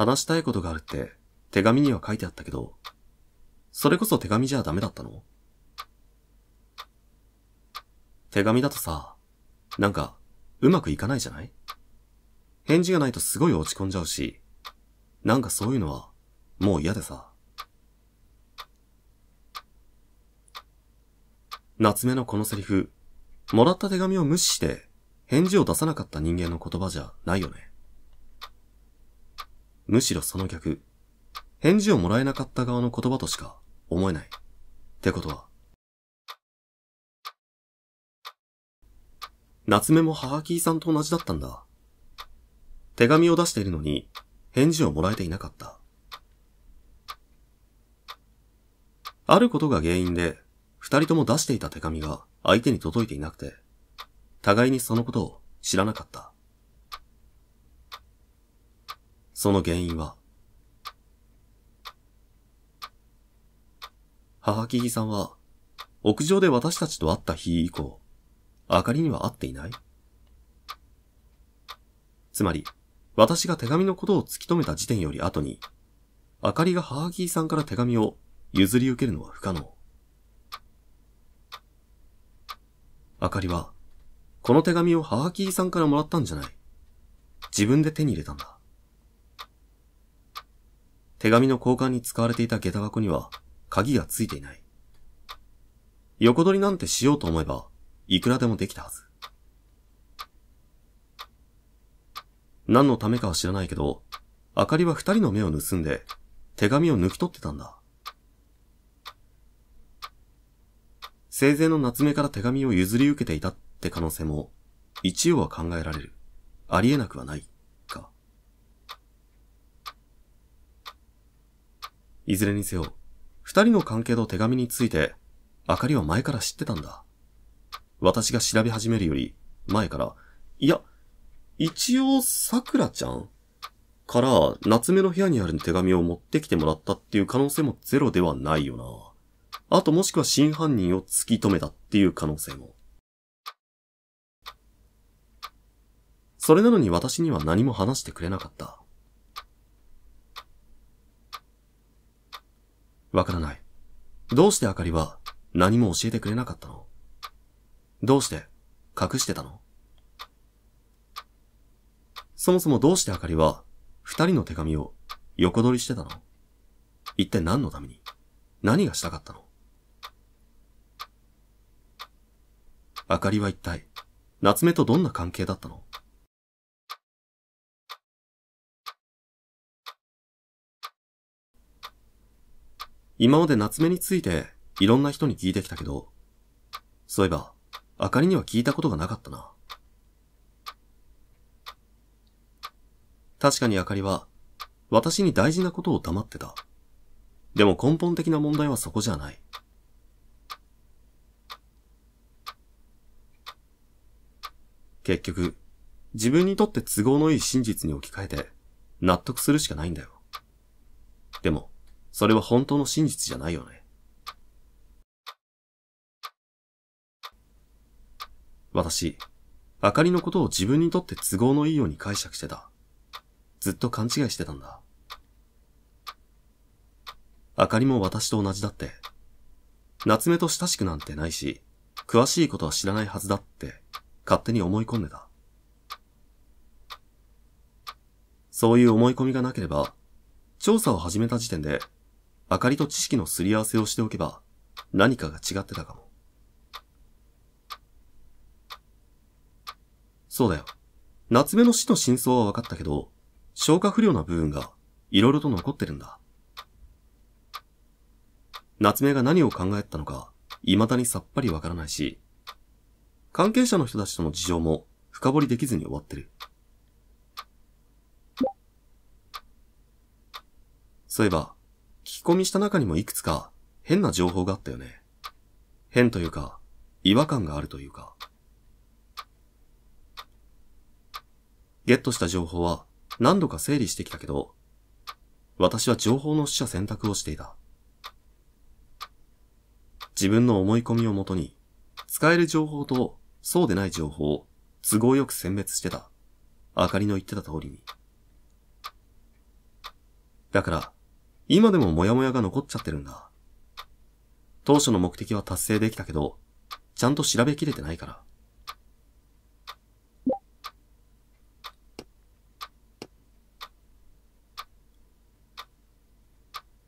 話したいことがあるって手紙には書いてあったけど、それこそ手紙じゃダメだったの手紙だとさ、なんか、うまくいかないじゃない返事がないとすごい落ち込んじゃうし、なんかそういうのは、もう嫌でさ。夏目のこのセリフ、もらった手紙を無視して、返事を出さなかった人間の言葉じゃないよね。むしろその逆。返事をもらえなかった側の言葉としか思えない。ってことは。夏目も母キーさんと同じだったんだ。手紙を出しているのに、返事をもらえていなかった。あることが原因で、二人とも出していた手紙が相手に届いていなくて、互いにそのことを知らなかった。その原因は、母木木さんは、屋上で私たちと会った日以降、明かりには会っていないつまり、私が手紙のことを突き止めた時点より後に、明かりが母木さんから手紙を譲り受けるのは不可能。明かりは、この手紙を母木さんからもらったんじゃない。自分で手に入れたんだ。手紙の交換に使われていた下駄箱には、鍵がついていない。横取りなんてしようと思えば、いくらでもできたはず。何のためかは知らないけど、明かりは二人の目を盗んで、手紙を抜き取ってたんだ。生前の夏目から手紙を譲り受けていたって可能性も、一応は考えられる。ありえなくはない。いずれにせよ、二人の関係と手紙について、あかりは前から知ってたんだ。私が調べ始めるより、前から、いや、一応、桜ちゃんから、夏目の部屋にある手紙を持ってきてもらったっていう可能性もゼロではないよな。あともしくは真犯人を突き止めたっていう可能性も。それなのに私には何も話してくれなかった。わからない。どうしてあかりは何も教えてくれなかったのどうして隠してたのそもそもどうしてあかりは二人の手紙を横取りしてたの一体何のために何がしたかったのあかりは一体夏目とどんな関係だったの今まで夏目についていろんな人に聞いてきたけど、そういえば、あかりには聞いたことがなかったな。確かにあかりは、私に大事なことを黙ってた。でも根本的な問題はそこじゃない。結局、自分にとって都合のいい真実に置き換えて、納得するしかないんだよ。でも、それは本当の真実じゃないよね。私、あかりのことを自分にとって都合のいいように解釈してた。ずっと勘違いしてたんだ。あかりも私と同じだって。夏目と親しくなんてないし、詳しいことは知らないはずだって、勝手に思い込んでた。そういう思い込みがなければ、調査を始めた時点で明かりと知識のすり合わせをしておけば、何かが違ってたかも。そうだよ。夏目の死の真相は分かったけど、消化不良な部分が色々と残ってるんだ。夏目が何を考えたのか、未だにさっぱりわからないし、関係者の人たちとの事情も深掘りできずに終わってる。そういえば、き込みした中にもいくつか変な情報があったよね。変というか、違和感があるというか。ゲットした情報は何度か整理してきたけど、私は情報の取捨選択をしていた。自分の思い込みをもとに、使える情報とそうでない情報を都合よく選別してた。明かりの言ってた通りに。だから、今でもモヤモヤが残っちゃってるんだ。当初の目的は達成できたけど、ちゃんと調べきれてないから。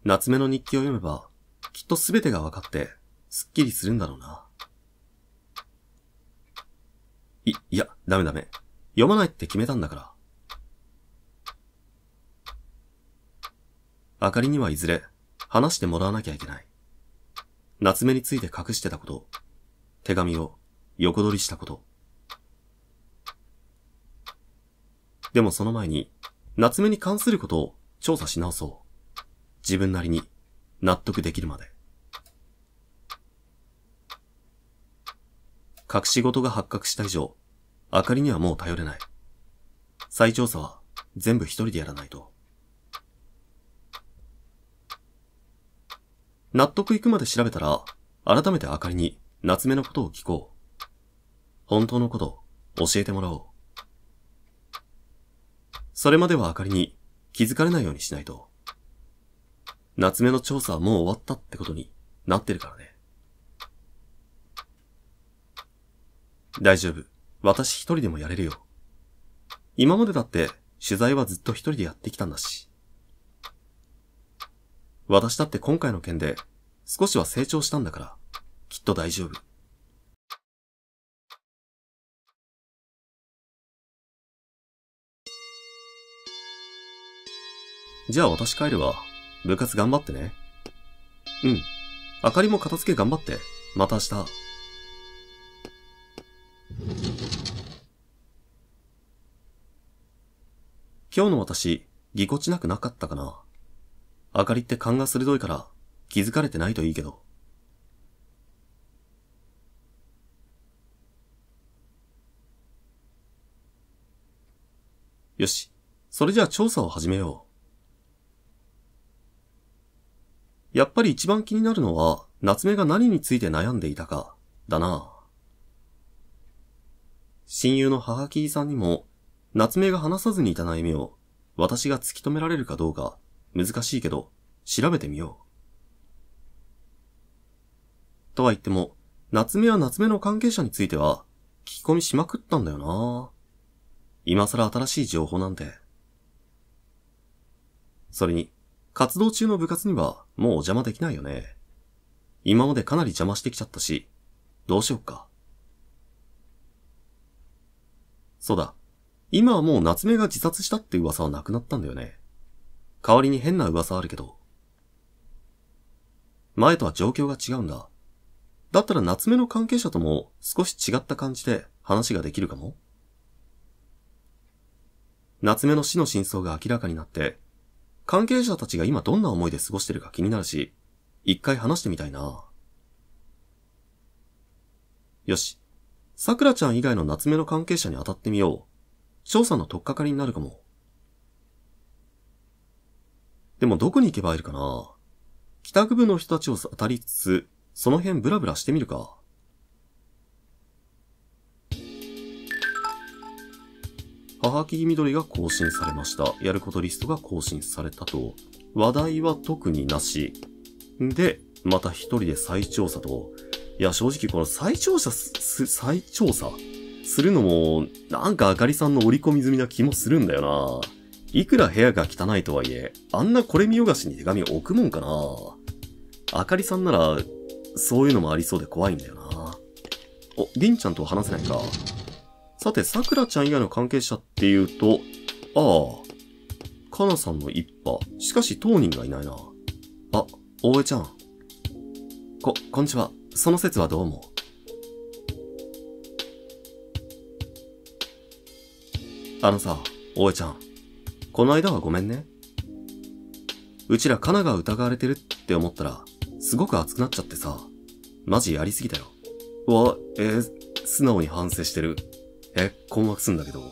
夏目の日記を読めば、きっとすべてが分かって、すっきりするんだろうな。い、いや、ダメダメ。読まないって決めたんだから。あかりにはいずれ話してもらわなきゃいけない。夏目について隠してたこと、手紙を横取りしたこと。でもその前に、夏目に関することを調査し直そう。自分なりに納得できるまで。隠し事が発覚した以上、明かりにはもう頼れない。再調査は全部一人でやらないと。納得いくまで調べたら、改めてあかりに夏目のことを聞こう。本当のこと、教えてもらおう。それまではあかりに気づかれないようにしないと。夏目の調査はもう終わったってことになってるからね。大丈夫。私一人でもやれるよ。今までだって取材はずっと一人でやってきたんだし。私だって今回の件で少しは成長したんだから、きっと大丈夫。じゃあ私帰るわ。部活頑張ってね。うん。あかりも片付け頑張って。また明日。今日の私、ぎこちなくなかったかな明かりって勘が鋭いから気づかれてないといいけど。よし。それじゃあ調査を始めよう。やっぱり一番気になるのは、夏目が何について悩んでいたか、だな。親友の母木さんにも、夏目が話さずにいた悩みを、私が突き止められるかどうか、難しいけど、調べてみよう。とは言っても、夏目は夏目の関係者については、聞き込みしまくったんだよな今更新しい情報なんて。それに、活動中の部活にはもうお邪魔できないよね。今までかなり邪魔してきちゃったし、どうしよっか。そうだ。今はもう夏目が自殺したって噂はなくなったんだよね。代わりに変な噂あるけど。前とは状況が違うんだ。だったら夏目の関係者とも少し違った感じで話ができるかも。夏目の死の真相が明らかになって、関係者たちが今どんな思いで過ごしてるか気になるし、一回話してみたいな。よし。桜ちゃん以外の夏目の関係者に当たってみよう。調査のとっかかりになるかも。でもどこに行けば会えるかな帰宅部の人たちを当たりつつ、その辺ブラブラしてみるか。母木緑が更新されました。やることリストが更新されたと。話題は特になし。で、また一人で再調査と。いや、正直この再調査す、再調査するのも、なんかあかりさんの織り込み済みな気もするんだよな。いくら部屋が汚いとはいえ、あんなこれ見よがしに手紙置くもんかなあかりさんなら、そういうのもありそうで怖いんだよな。お、りんちゃんと話せないか。さて、さくらちゃん以外の関係者っていうと、ああ、かなさんの一派。しかし当人がいないな。あ、大江ちゃん。こ、こんにちは。その説はどうも。あのさ、大江ちゃん。この間はごめんね。うちらカナが疑われてるって思ったら、すごく熱くなっちゃってさ、マジやりすぎたよ。わ、えー、素直に反省してる。え、困惑すんだけど。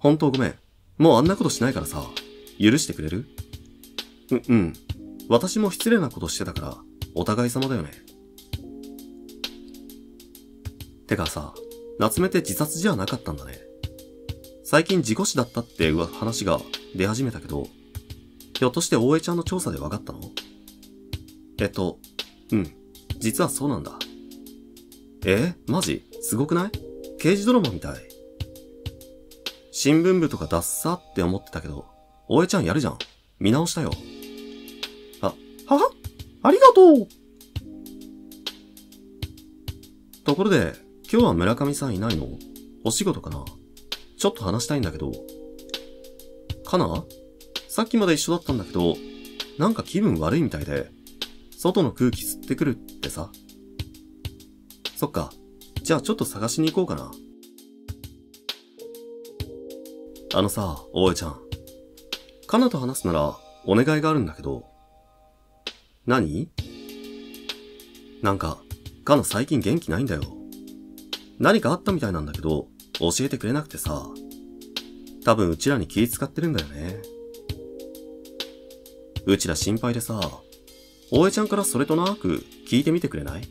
本当ごめん。もうあんなことしないからさ、許してくれるう、うん。私も失礼なことしてたから、お互い様だよね。てかさ、夏目って自殺じゃなかったんだね。最近事故死だったって話が出始めたけど、ひょっとして大江ちゃんの調査で分かったのえっと、うん。実はそうなんだ。えマジすごくない刑事ドラマみたい。新聞部とかダッサって思ってたけど、大江ちゃんやるじゃん。見直したよ。あ、ははありがとうところで、今日は村上さんいないのお仕事かなちょっと話したいんだけど。かなさっきまで一緒だったんだけど、なんか気分悪いみたいで、外の空気吸ってくるってさ。そっか。じゃあちょっと探しに行こうかな。あのさ、大江ちゃん。かなと話すなら、お願いがあるんだけど。何なんか、かな最近元気ないんだよ。何かあったみたいなんだけど、教えてくれなくてさ、多分うちらに気使ってるんだよね。うちら心配でさ、大江ちゃんからそれとなく聞いてみてくれない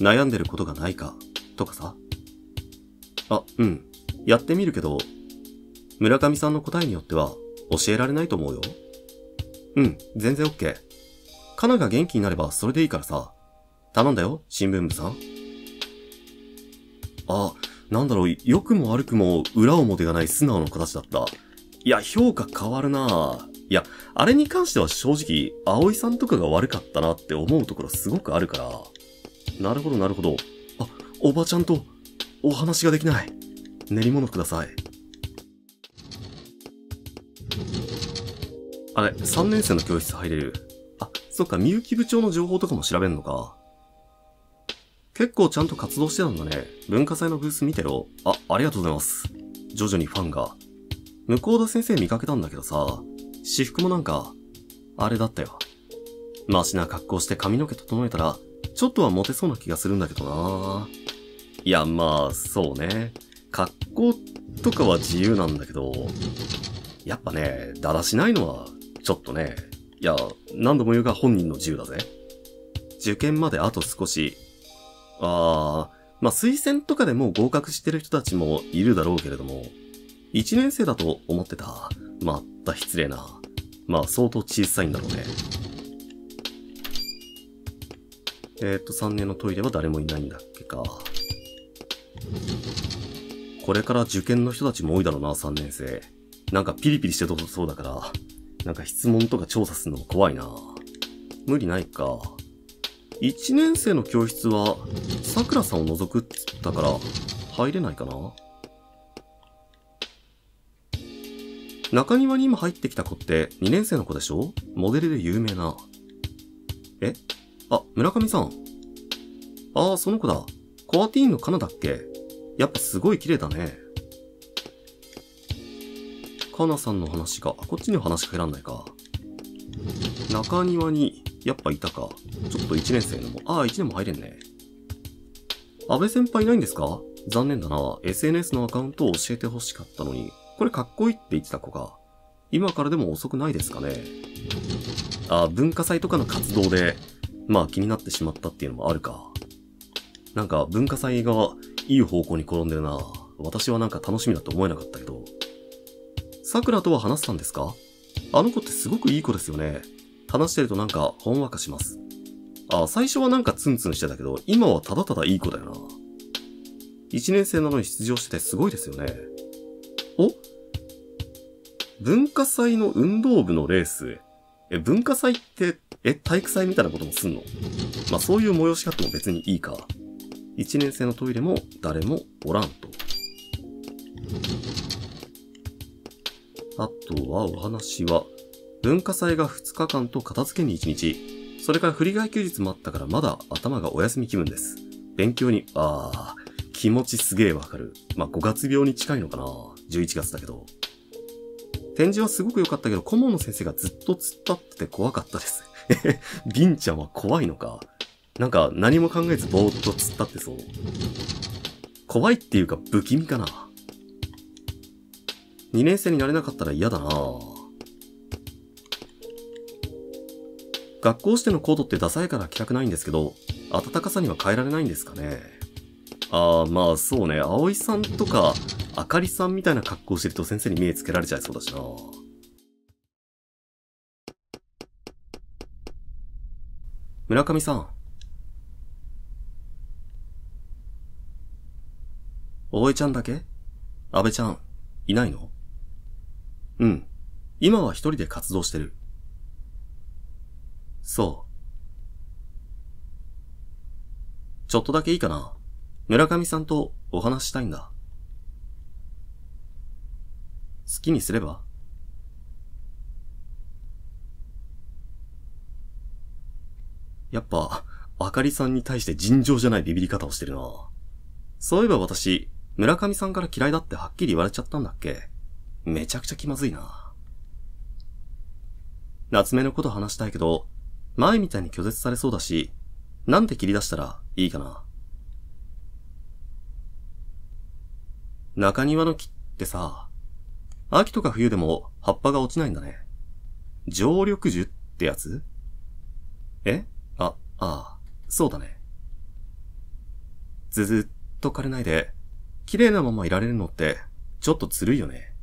悩んでることがないか、とかさ。あ、うん。やってみるけど、村上さんの答えによっては教えられないと思うよ。うん、全然 OK。カナが元気になればそれでいいからさ。頼んだよ、新聞部さん。あ、なんだろう、良くも悪くも裏表がない素直な形だった。いや、評価変わるないや、あれに関しては正直、葵さんとかが悪かったなって思うところすごくあるから。なるほど、なるほど。あ、おばちゃんと、お話ができない。練り物ください。あれ、3年生の教室入れる。あ、そっか、みゆき部長の情報とかも調べんのか。結構ちゃんと活動してたんだね。文化祭のブース見てろ。あ、ありがとうございます。徐々にファンが。向田先生見かけたんだけどさ、私服もなんか、あれだったよ。マシな格好して髪の毛整えたら、ちょっとはモテそうな気がするんだけどないや、まあ、そうね。格好とかは自由なんだけど、やっぱね、だらしないのは、ちょっとね。いや、何度も言うが本人の自由だぜ。受験まであと少し、ああ、まあ、推薦とかでもう合格してる人たちもいるだろうけれども、一年生だと思ってた。また失礼な。まあ、相当小さいんだろうね。えっ、と、三年のトイレは誰もいないんだっけか。これから受験の人たちも多いだろうな、三年生。なんかピリピリしてそうだから、なんか質問とか調査するのも怖いな。無理ないか。1年生の教室は、さくらさんを除くっつったから、入れないかな中庭に今入ってきた子って2年生の子でしょモデルで有名な。えあ、村上さん。ああ、その子だ。コアティーンのカナだっけやっぱすごい綺麗だね。カナさんの話が、こっちには話しかけらんないか。中庭にやっぱいたか。ちょっと1年生のも、ああ、1年も入れんね。安倍先輩いないんですか残念だな。SNS のアカウントを教えて欲しかったのに。これかっこいいって言ってた子が。今からでも遅くないですかね。あ、文化祭とかの活動で、まあ気になってしまったっていうのもあるか。なんか文化祭がいい方向に転んでるな。私はなんか楽しみだと思えなかったけど。桜とは話したんですかあの子ってすごくいい子ですよね。話してるとなんか、ほんわかします。あ、最初はなんかツンツンしてたけど、今はただただいい子だよな。一年生なのに出場しててすごいですよね。お文化祭の運動部のレースえ、文化祭って、え、体育祭みたいなこともすんのまあ、そういう催し方も別にいいか。一年生のトイレも誰もおらんと。あとはお話は、文化祭が2日間と片付けに1日、それから振り替え休日もあったからまだ頭がお休み気分です。勉強に、あー、気持ちすげーわかる。まあ、5月病に近いのかな ?11 月だけど。展示はすごく良かったけど、顧問の先生がずっと突っ立ってて怖かったです。え ビンちゃんは怖いのかなんか何も考えずぼーっと突っ立ってそう。怖いっていうか不気味かな。2年生になれなかったら嫌だなぁ。学校してのコードってダサいから着たくないんですけど、暖かさには変えられないんですかね。ああ、まあそうね、葵さんとか、あかりさんみたいな格好してると先生に目つけられちゃいそうだしな。村上さん。葵ちゃんだけ安倍ちゃん、いないのうん。今は一人で活動してる。そう。ちょっとだけいいかな村上さんとお話したいんだ。好きにすればやっぱ、あかりさんに対して尋常じゃないビビり方をしてるな。そういえば私、村上さんから嫌いだってはっきり言われちゃったんだっけめちゃくちゃ気まずいな。夏目のこと話したいけど、前みたいに拒絶されそうだし、なんて切り出したらいいかな。中庭の木ってさ、秋とか冬でも葉っぱが落ちないんだね。常緑樹ってやつえあ、ああ、そうだね。ずずっと枯れないで、綺麗なままいられるのって、ちょっとずるいよね。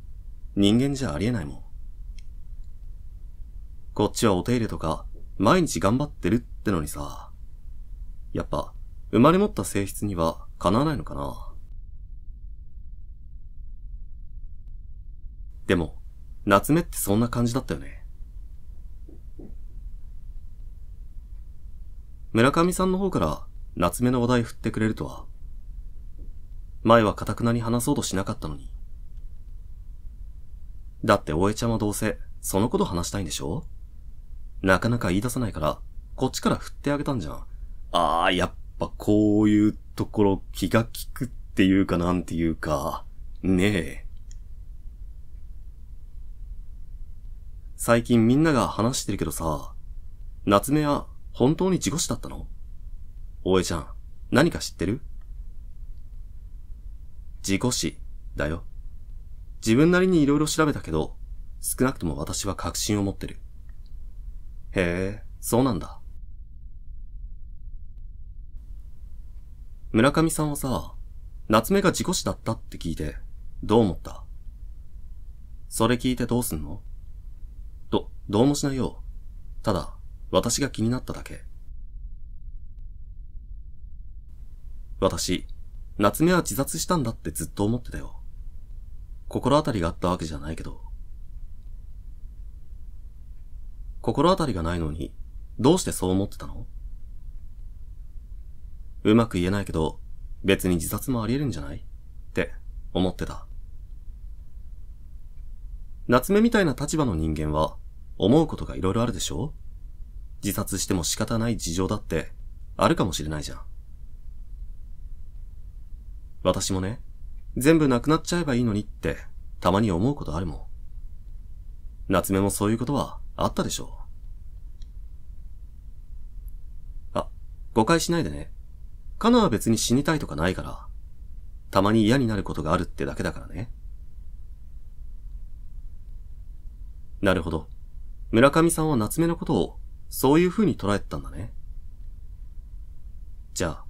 人間じゃありえないもん。こっちはお手入れとか、毎日頑張ってるってのにさ、やっぱ、生まれ持った性質にはかなわないのかな。でも、夏目ってそんな感じだったよね。村上さんの方から夏目の話題振ってくれるとは、前は堅くなに話そうとしなかったのに。だって、おえちゃんはどうせ、そのこと話したいんでしょなかなか言い出さないから、こっちから振ってあげたんじゃん。ああ、やっぱこういうところ気が利くっていうかなんていうか、ねえ。最近みんなが話してるけどさ、夏目は本当に事故死だったの大江ちゃん、何か知ってる事故死、だよ。自分なりに色々調べたけど、少なくとも私は確信を持ってる。へえ、そうなんだ。村上さんはさ、夏目が事故死だったって聞いて、どう思ったそれ聞いてどうすんのど、どうもしないよ。ただ、私が気になっただけ。私、夏目は自殺したんだってずっと思ってたよ。心当たりがあったわけじゃないけど。心当たりがないのに、どうしてそう思ってたのうまく言えないけど、別に自殺もあり得るんじゃないって思ってた。夏目みたいな立場の人間は、思うことが色々あるでしょ自殺しても仕方ない事情だって、あるかもしれないじゃん。私もね、全部なくなっちゃえばいいのにって、たまに思うことあるもん。夏目もそういうことはあったでしょう。誤解しないでね。カナは別に死にたいとかないから。たまに嫌になることがあるってだけだからね。なるほど。村上さんは夏目のことを、そういう風に捉えてたんだね。じゃあ、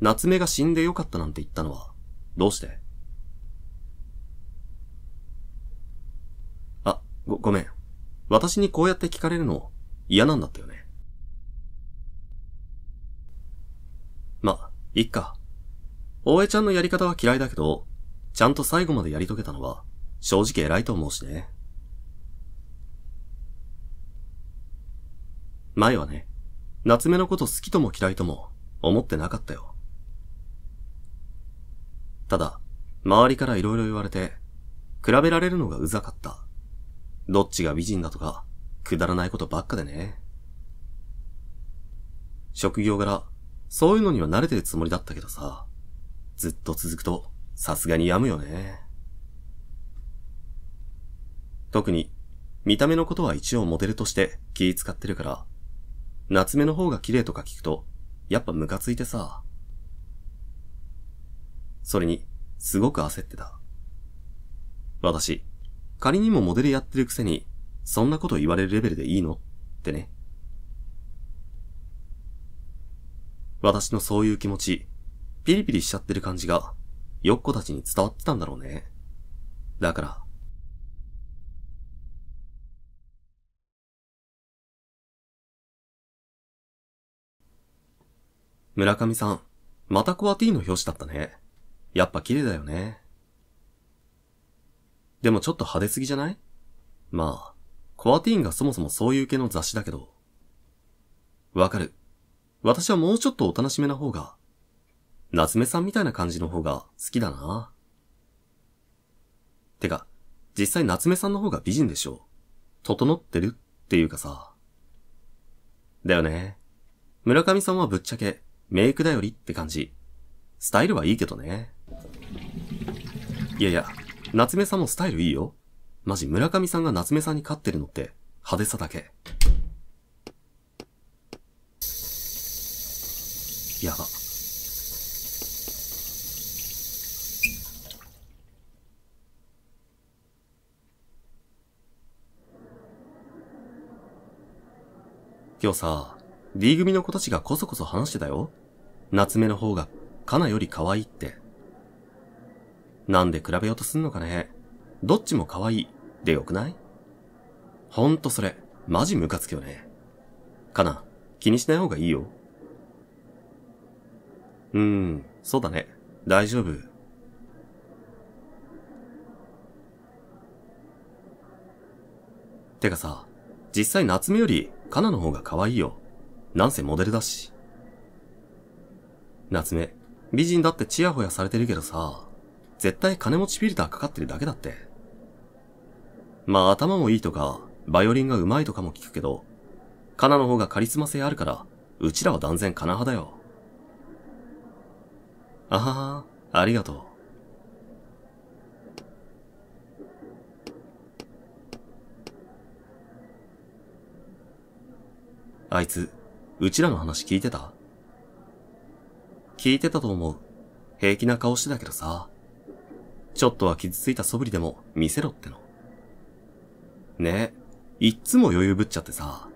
夏目が死んでよかったなんて言ったのは、どうしてあ、ご、ごめん。私にこうやって聞かれるの、嫌なんだったよね。ま、いっか。大江ちゃんのやり方は嫌いだけど、ちゃんと最後までやり遂げたのは、正直偉いと思うしね。前はね、夏目のこと好きとも嫌いとも思ってなかったよ。ただ、周りから色々言われて、比べられるのがうざかった。どっちが美人だとか、くだらないことばっかでね。職業柄、そういうのには慣れてるつもりだったけどさ、ずっと続くと、さすがに病むよね。特に、見た目のことは一応モデルとして気使ってるから、夏目の方が綺麗とか聞くと、やっぱムカついてさ。それに、すごく焦ってた。私、仮にもモデルやってるくせに、そんなこと言われるレベルでいいのってね。私のそういう気持ち、ピリピリしちゃってる感じが、ヨッコたちに伝わってたんだろうね。だから。村上さん、またコアティーの表紙だったね。やっぱ綺麗だよね。でもちょっと派手すぎじゃないまあ、コアティーンがそもそもそういう系の雑誌だけど。わかる。私はもうちょっとお楽しめな方が、夏目さんみたいな感じの方が好きだな。てか、実際夏目さんの方が美人でしょ。整ってるっていうかさ。だよね。村上さんはぶっちゃけ、メイクだよりって感じ。スタイルはいいけどね。いやいや、夏目さんもスタイルいいよ。マジ村上さんが夏目さんに勝ってるのって派手さだけ。やば。今日さ、D 組の子たちがこそこそ話してたよ。夏目の方が、かなより可愛いって。なんで比べようとすんのかね。どっちも可愛い、でよくないほんとそれ、マジムカつくよね。かな、気にしない方がいいよ。うん、そうだね。大丈夫。てかさ、実際夏目よりカナの方が可愛いよ。なんせモデルだし。夏目、美人だってチヤホヤされてるけどさ、絶対金持ちフィルターかかってるだけだって。まあ頭もいいとか、バイオリンが上手いとかも聞くけど、カナの方がカリスマ性あるから、うちらは断然カナ派だよ。ああ、ありがとう。あいつ、うちらの話聞いてた聞いてたと思う。平気な顔してたけどさ。ちょっとは傷ついた素振りでも見せろっての。ねえ、いっつも余裕ぶっちゃってさ。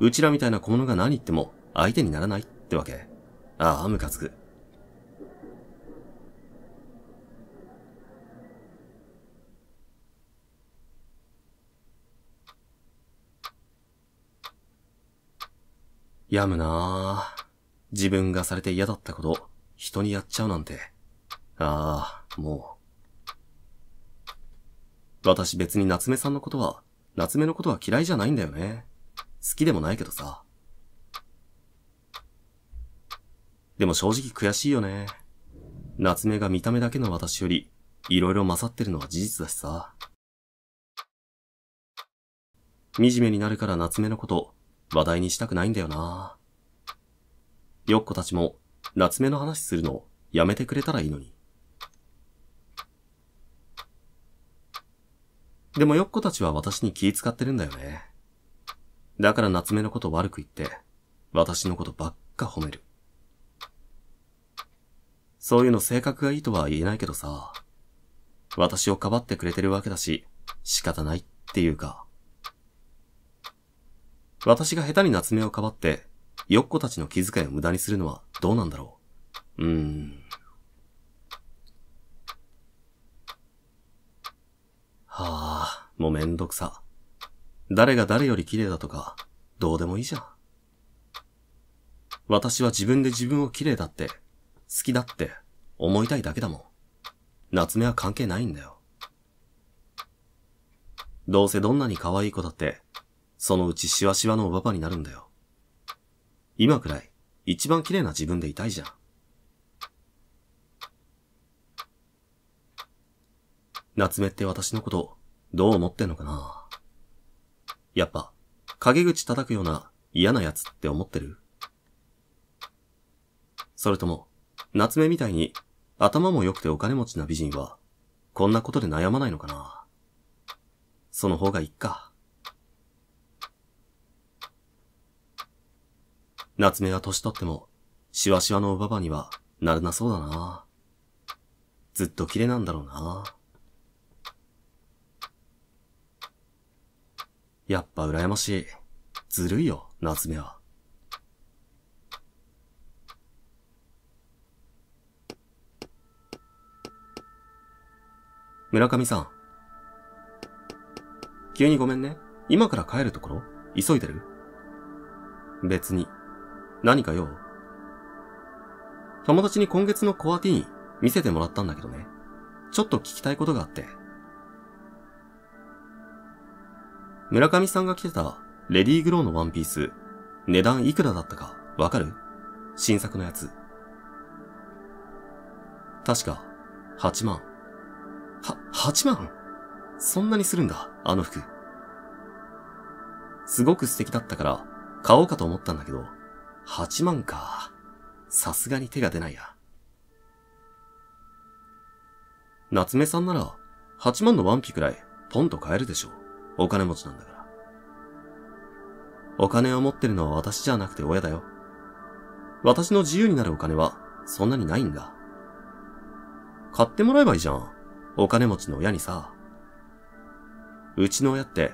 うちらみたいな小物が何言っても相手にならないってわけ。ああ、ムカつく。病むなぁ。自分がされて嫌だったこと、人にやっちゃうなんて。ああ、もう。私別に夏目さんのことは、夏目のことは嫌いじゃないんだよね。好きでもないけどさ。でも正直悔しいよね。夏目が見た目だけの私より、いろいろ勝ってるのは事実だしさ。惨めになるから夏目のこと、話題にしたくないんだよな。よっこたちも、夏目の話するの、やめてくれたらいいのに。でもよっこたちは私に気使ってるんだよね。だから夏目のこと悪く言って、私のことばっか褒める。そういうの性格がいいとは言えないけどさ、私をかばってくれてるわけだし、仕方ないっていうか。私が下手に夏目をかばって、よっこたちの気遣いを無駄にするのはどうなんだろう。うーん。はあ、もうめんどくさ。誰が誰より綺麗だとか、どうでもいいじゃん。私は自分で自分を綺麗だって、好きだって思いたいだけだもん。夏目は関係ないんだよ。どうせどんなに可愛い子だって、そのうちシワシワのおばばになるんだよ。今くらい、一番綺麗な自分でいたいじゃん。夏目って私のこと、どう思ってんのかなやっぱ、陰口叩くような嫌な奴って思ってるそれとも、夏目みたいに頭も良くてお金持ちな美人は、こんなことで悩まないのかなその方がいいか。夏目は年取っても、しわしわのばばにはなれなそうだな。ずっと綺麗なんだろうな。やっぱ羨ましい。ずるいよ、夏目は。村上さん。急にごめんね。今から帰るところ急いでる別に。何かよ。友達に今月のコアティーン見せてもらったんだけどね。ちょっと聞きたいことがあって。村上さんが着てたレディーグローのワンピース、値段いくらだったかわかる新作のやつ。確か、8万。は、8万そんなにするんだ、あの服。すごく素敵だったから、買おうかと思ったんだけど、8万か。さすがに手が出ないや。夏目さんなら、8万のワンピくらい、ポンと買えるでしょう。お金持ちなんだから。お金を持ってるのは私じゃなくて親だよ。私の自由になるお金は、そんなにないんだ。買ってもらえばいいじゃん。お金持ちの親にさ。うちの親って、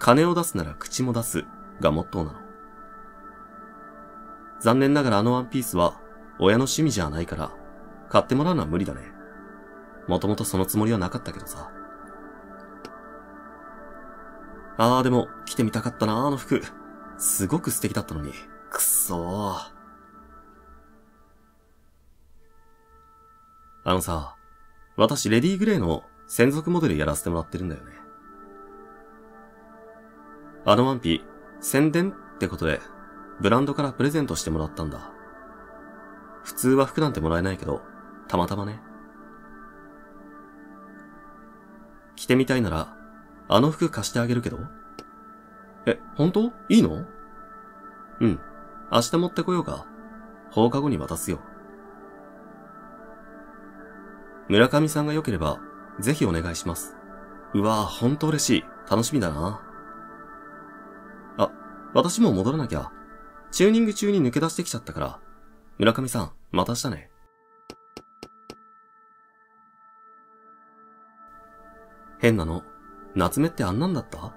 金を出すなら口も出す、がモットーなの。残念ながらあのワンピースは、親の趣味じゃないから、買ってもらうのは無理だね。もともとそのつもりはなかったけどさ。ああ、でも、着てみたかったなあの服。すごく素敵だったのに。くっそー。あのさ、私レディーグレイの専属モデルやらせてもらってるんだよね。あのワンピ、宣伝ってことでブランドからプレゼントしてもらったんだ。普通は服なんてもらえないけど、たまたまね。着てみたいなら、あの服貸してあげるけど。え、本当いいのうん。明日持ってこようか。放課後に渡すよ。村上さんが良ければ、ぜひお願いします。うわぁ、ほんと嬉しい。楽しみだな。あ、私も戻らなきゃ。チューニング中に抜け出してきちゃったから、村上さん、また明日ね。変なの。夏目ってあんなんだった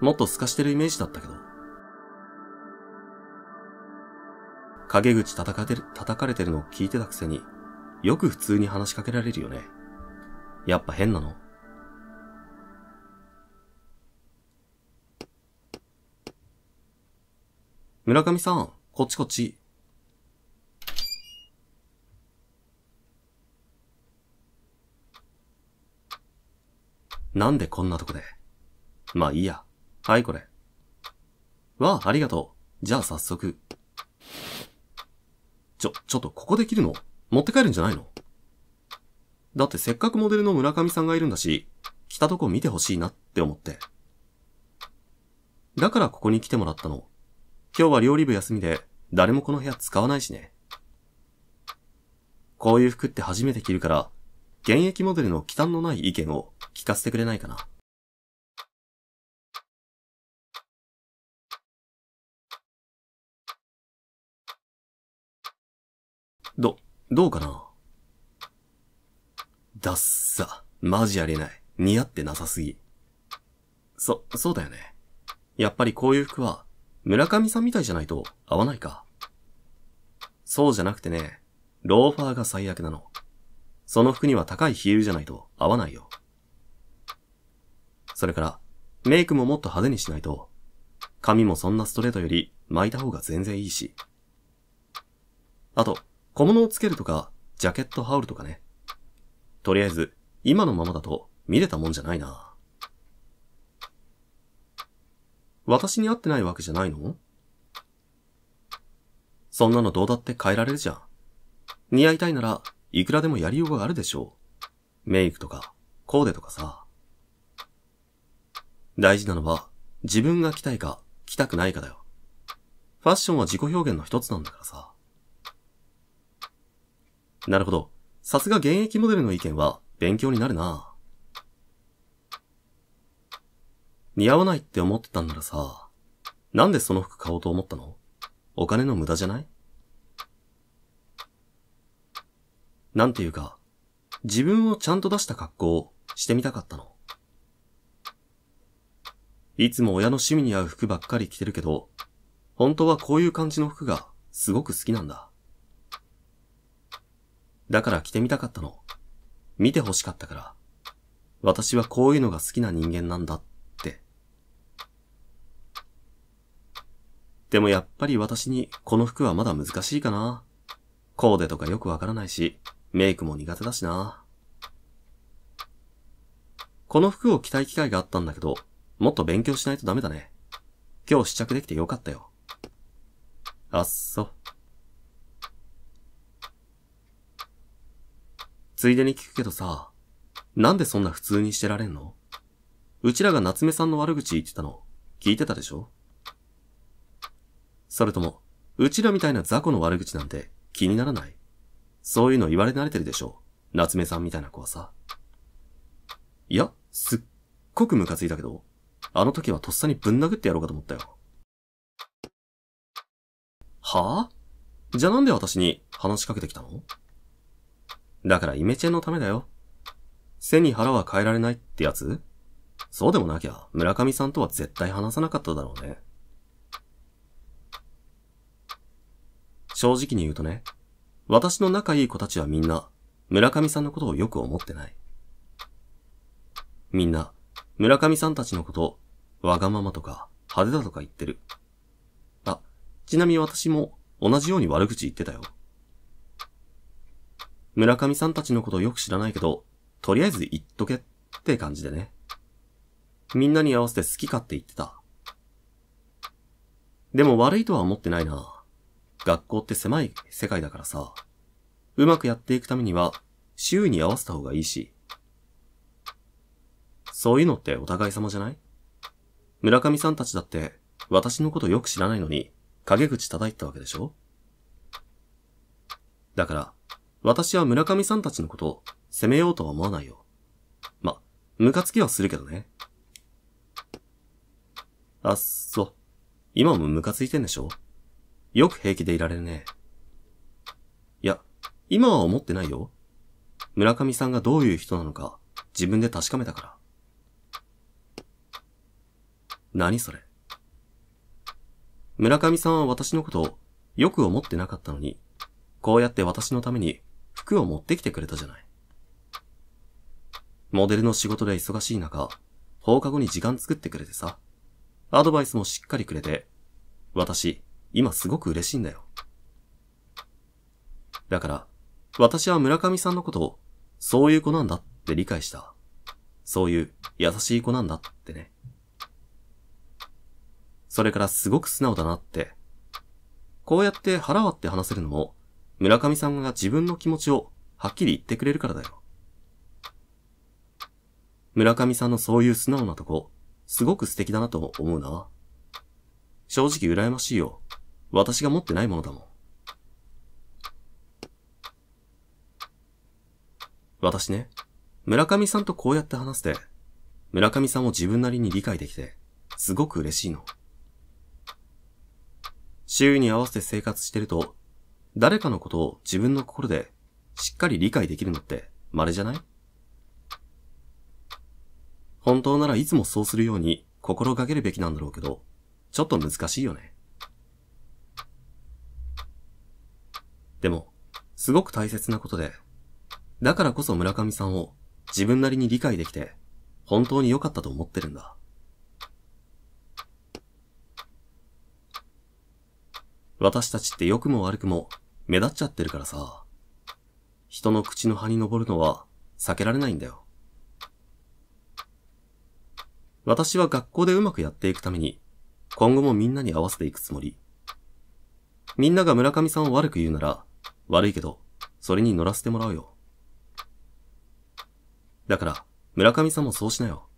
もっと透かしてるイメージだったけど。陰口叩かれてる、叩かれてるのを聞いてたくせに、よく普通に話しかけられるよね。やっぱ変なの。村上さん、こっちこっち。なんでこんなとこで。まあいいや。はい、これ。わあ、ありがとう。じゃあ早速。ちょ、ちょっとここで切るの持って帰るんじゃないのだってせっかくモデルの村上さんがいるんだし、来たとこ見てほしいなって思って。だからここに来てもらったの。今日は料理部休みで、誰もこの部屋使わないしね。こういう服って初めて着るから、現役モデルの忌憚のない意見を聞かせてくれないかな。ど、どうかなだっさ。マジありえない。似合ってなさすぎ。そ、そうだよね。やっぱりこういう服は村上さんみたいじゃないと合わないか。そうじゃなくてね、ローファーが最悪なの。その服には高いヒールじゃないと合わないよ。それから、メイクももっと派手にしないと、髪もそんなストレートより巻いた方が全然いいし。あと、小物をつけるとか、ジャケット羽織るとかね。とりあえず、今のままだと見れたもんじゃないな。私に合ってないわけじゃないのそんなのどうだって変えられるじゃん。似合いたいなら、いくらでもやりようがあるでしょう。メイクとか、コーデとかさ。大事なのは、自分が着たいか、着たくないかだよ。ファッションは自己表現の一つなんだからさ。なるほど。さすが現役モデルの意見は勉強になるな。似合わないって思ってたんならさ、なんでその服買おうと思ったのお金の無駄じゃないなんていうか、自分をちゃんと出した格好をしてみたかったの。いつも親の趣味に合う服ばっかり着てるけど、本当はこういう感じの服がすごく好きなんだ。だから着てみたかったの。見て欲しかったから。私はこういうのが好きな人間なんだっでもやっぱり私にこの服はまだ難しいかな。コーデとかよくわからないし、メイクも苦手だしな。この服を着たい機会があったんだけど、もっと勉強しないとダメだね。今日試着できてよかったよ。あっそ。ついでに聞くけどさ、なんでそんな普通にしてられんのうちらが夏目さんの悪口言ってたの、聞いてたでしょそれとも、うちらみたいな雑魚の悪口なんて気にならないそういうの言われ慣れてるでしょう。夏目さんみたいな子はさ。いや、すっごくムカついたけど、あの時はとっさにぶん殴ってやろうかと思ったよ。はぁ、あ、じゃあなんで私に話しかけてきたのだからイメチェンのためだよ。背に腹は変えられないってやつそうでもなきゃ、村上さんとは絶対話さなかっただろうね。正直に言うとね、私の仲いい子たちはみんな、村上さんのことをよく思ってない。みんな、村上さんたちのこと、わがままとか、派手だとか言ってる。あ、ちなみに私も同じように悪口言ってたよ。村上さんたちのことよく知らないけど、とりあえず言っとけって感じでね。みんなに合わせて好きかって言ってた。でも悪いとは思ってないな。学校って狭い世界だからさ、うまくやっていくためには、周囲に合わせた方がいいし。そういうのってお互い様じゃない村上さんたちだって、私のことよく知らないのに、陰口叩いたわけでしょだから、私は村上さんたちのことを責めようとは思わないよ。ま、ムカつきはするけどね。あっそ。今もムカついてんでしょよく平気でいられるね。いや、今は思ってないよ。村上さんがどういう人なのか、自分で確かめたから。何それ。村上さんは私のことをよく思ってなかったのに、こうやって私のために服を持ってきてくれたじゃない。モデルの仕事で忙しい中、放課後に時間作ってくれてさ、アドバイスもしっかりくれて、私、今すごく嬉しいんだよ。だから、私は村上さんのことを、そういう子なんだって理解した。そういう優しい子なんだってね。それからすごく素直だなって。こうやって腹割って話せるのも、村上さんが自分の気持ちをはっきり言ってくれるからだよ。村上さんのそういう素直なとこ、すごく素敵だなと思うな。正直羨ましいよ。私が持ってないものだもん。私ね、村上さんとこうやって話して、村上さんを自分なりに理解できて、すごく嬉しいの。周囲に合わせて生活してると、誰かのことを自分の心でしっかり理解できるのって稀じゃない本当ならいつもそうするように心がけるべきなんだろうけど、ちょっと難しいよね。でも、すごく大切なことで、だからこそ村上さんを自分なりに理解できて、本当に良かったと思ってるんだ。私たちって良くも悪くも目立っちゃってるからさ、人の口の葉に登るのは避けられないんだよ。私は学校でうまくやっていくために、今後もみんなに合わせていくつもり。みんなが村上さんを悪く言うなら、悪いけど、それに乗らせてもらうよ。だから、村上さんもそうしなよ。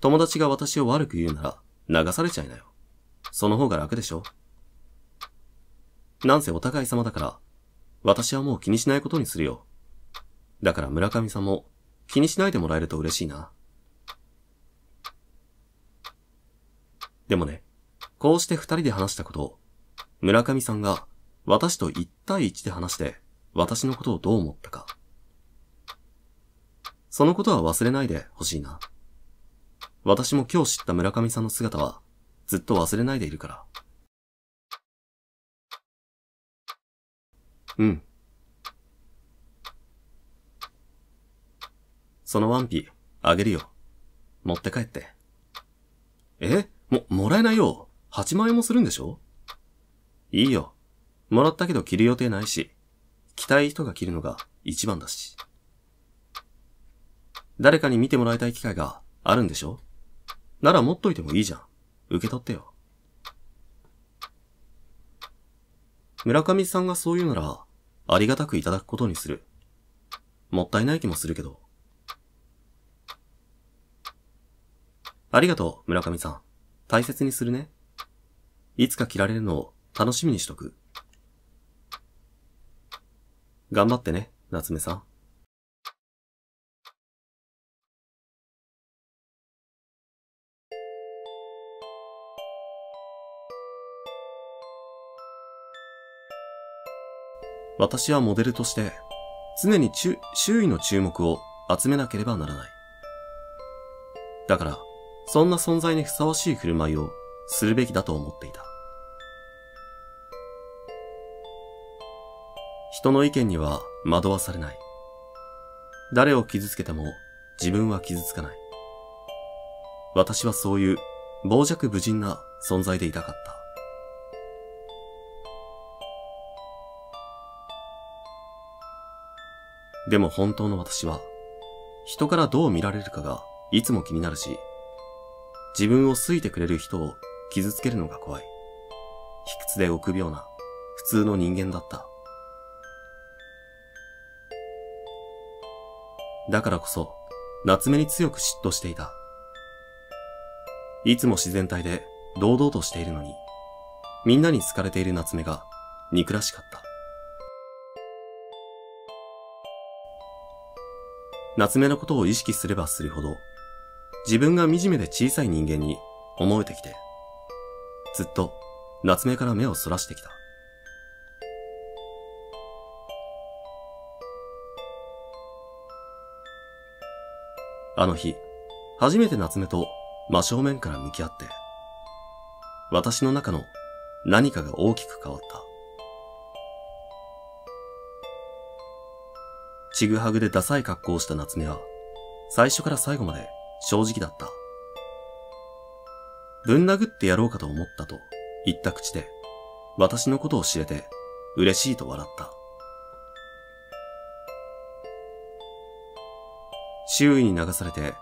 友達が私を悪く言うなら、流されちゃいなよ。その方が楽でしょなんせお互い様だから、私はもう気にしないことにするよ。だから村上さんも気にしないでもらえると嬉しいな。でもね、こうして二人で話したことを、村上さんが私と一対一で話して、私のことをどう思ったか。そのことは忘れないでほしいな。私も今日知った村上さんの姿は、ずっと忘れないでいるから。うん。そのワンピ、あげるよ。持って帰って。えも、もらえないよ。8万円もするんでしょいいよ。もらったけど着る予定ないし、着たい人が着るのが一番だし。誰かに見てもらいたい機会があるんでしょなら持っといてもいいじゃん。受け取ってよ。村上さんがそう言うなら、ありがたくいただくことにする。もったいない気もするけど。ありがとう、村上さん。大切にするね。いつか着られるのを楽しみにしとく。頑張ってね、夏目さん。私はモデルとして、常に周囲の注目を集めなければならない。だから、そんな存在にふさわしい振る舞いをするべきだと思っていた。人の意見には惑わされない。誰を傷つけても自分は傷つかない。私はそういう傍若無人な存在でいたかった。でも本当の私は、人からどう見られるかがいつも気になるし、自分を好いてくれる人を傷つけるのが怖い。卑屈で臆病な普通の人間だった。だからこそ、夏目に強く嫉妬していた。いつも自然体で堂々としているのに、みんなに好かれている夏目が憎らしかった。夏目のことを意識すればするほど、自分が惨めで小さい人間に思えてきて、ずっと夏目から目をそらしてきた。あの日、初めて夏目と真正面から向き合って、私の中の何かが大きく変わった。ちぐはぐでダサい格好をした夏目は、最初から最後まで正直だった。ぶん殴ってやろうかと思ったと言った口で、私のことを知れて嬉しいと笑った。周囲に流されて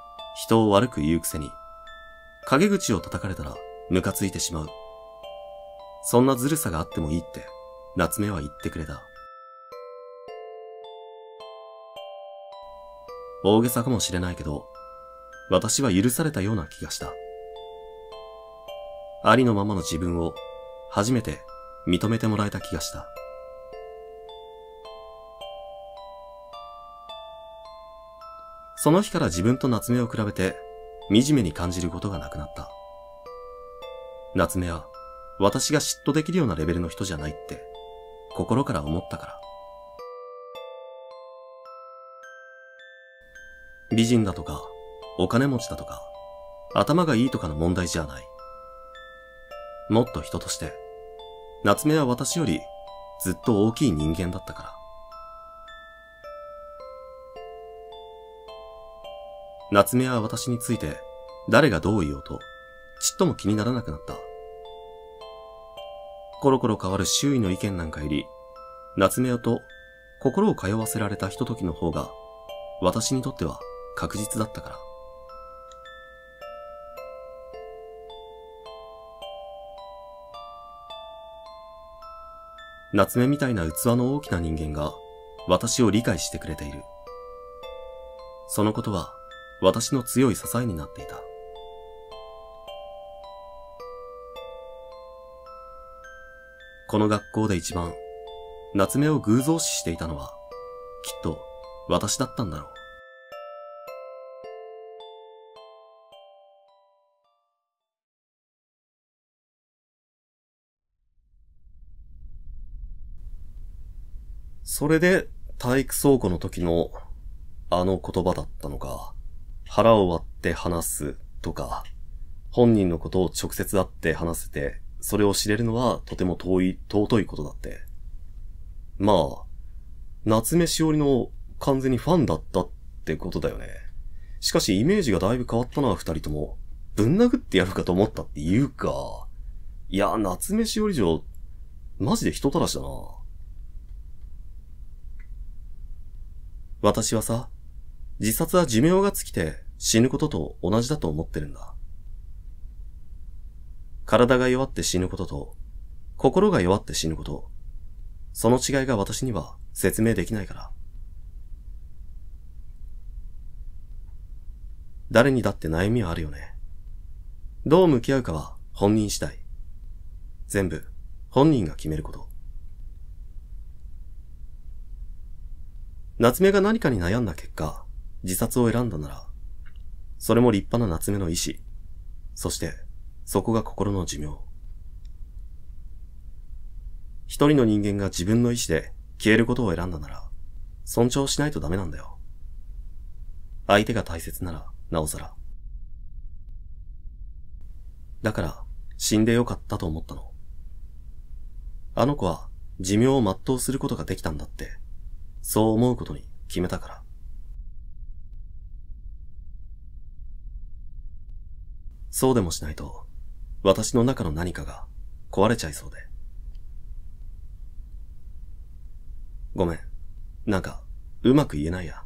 人を悪く言うくせに、陰口を叩かれたらムカついてしまう。そんなずるさがあってもいいって、夏目は言ってくれた。大げさかもしれないけど、私は許されたような気がした。ありのままの自分を初めて認めてもらえた気がした。その日から自分と夏目を比べて、惨めに感じることがなくなった。夏目は、私が嫉妬できるようなレベルの人じゃないって、心から思ったから。美人だとか、お金持ちだとか、頭がいいとかの問題じゃない。もっと人として、夏目は私よりずっと大きい人間だったから。夏目は私について、誰がどう言おうと、ちっとも気にならなくなった。コロコロ変わる周囲の意見なんかより、夏目と心を通わせられたひと時の方が、私にとっては確実だったから。夏目みたいな器の大きな人間が私を理解してくれている。そのことは私の強い支えになっていた。この学校で一番、夏目を偶像視していたのは、きっと私だったんだろう。それで、体育倉庫の時の、あの言葉だったのか。腹を割って話すとか、本人のことを直接会って話せて、それを知れるのはとても遠い、尊いことだって。まあ、夏目しおりの完全にファンだったってことだよね。しかしイメージがだいぶ変わったな、二人とも。ぶん殴ってやるかと思ったっていうか。いや、夏目しおり城、マジで人たらしだな。私はさ、自殺は寿命が尽きて死ぬことと同じだと思ってるんだ。体が弱って死ぬことと、心が弱って死ぬこと、その違いが私には説明できないから。誰にだって悩みはあるよね。どう向き合うかは本人次第。全部本人が決めること。夏目が何かに悩んだ結果、自殺を選んだなら、それも立派な夏目の意志。そして、そこが心の寿命。一人の人間が自分の意志で消えることを選んだなら、尊重しないとダメなんだよ。相手が大切なら、なおさら。だから、死んでよかったと思ったの。あの子は、寿命を全うすることができたんだって、そう思うことに決めたから。そうでもしないと、私の中の何かが壊れちゃいそうで。ごめん。なんか、うまく言えないや。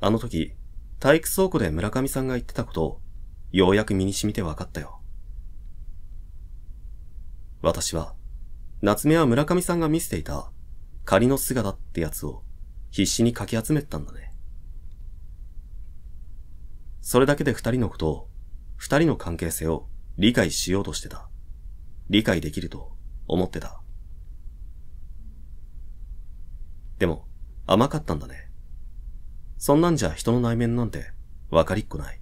あの時、体育倉庫で村上さんが言ってたことを、ようやく身に染みて分かったよ。私は、夏目は村上さんが見せていた、仮の姿ってやつを必死にかき集めてたんだね。それだけで二人のことを、二人の関係性を理解しようとしてた。理解できると思ってた。でも、甘かったんだね。そんなんじゃ人の内面なんてわかりっこない。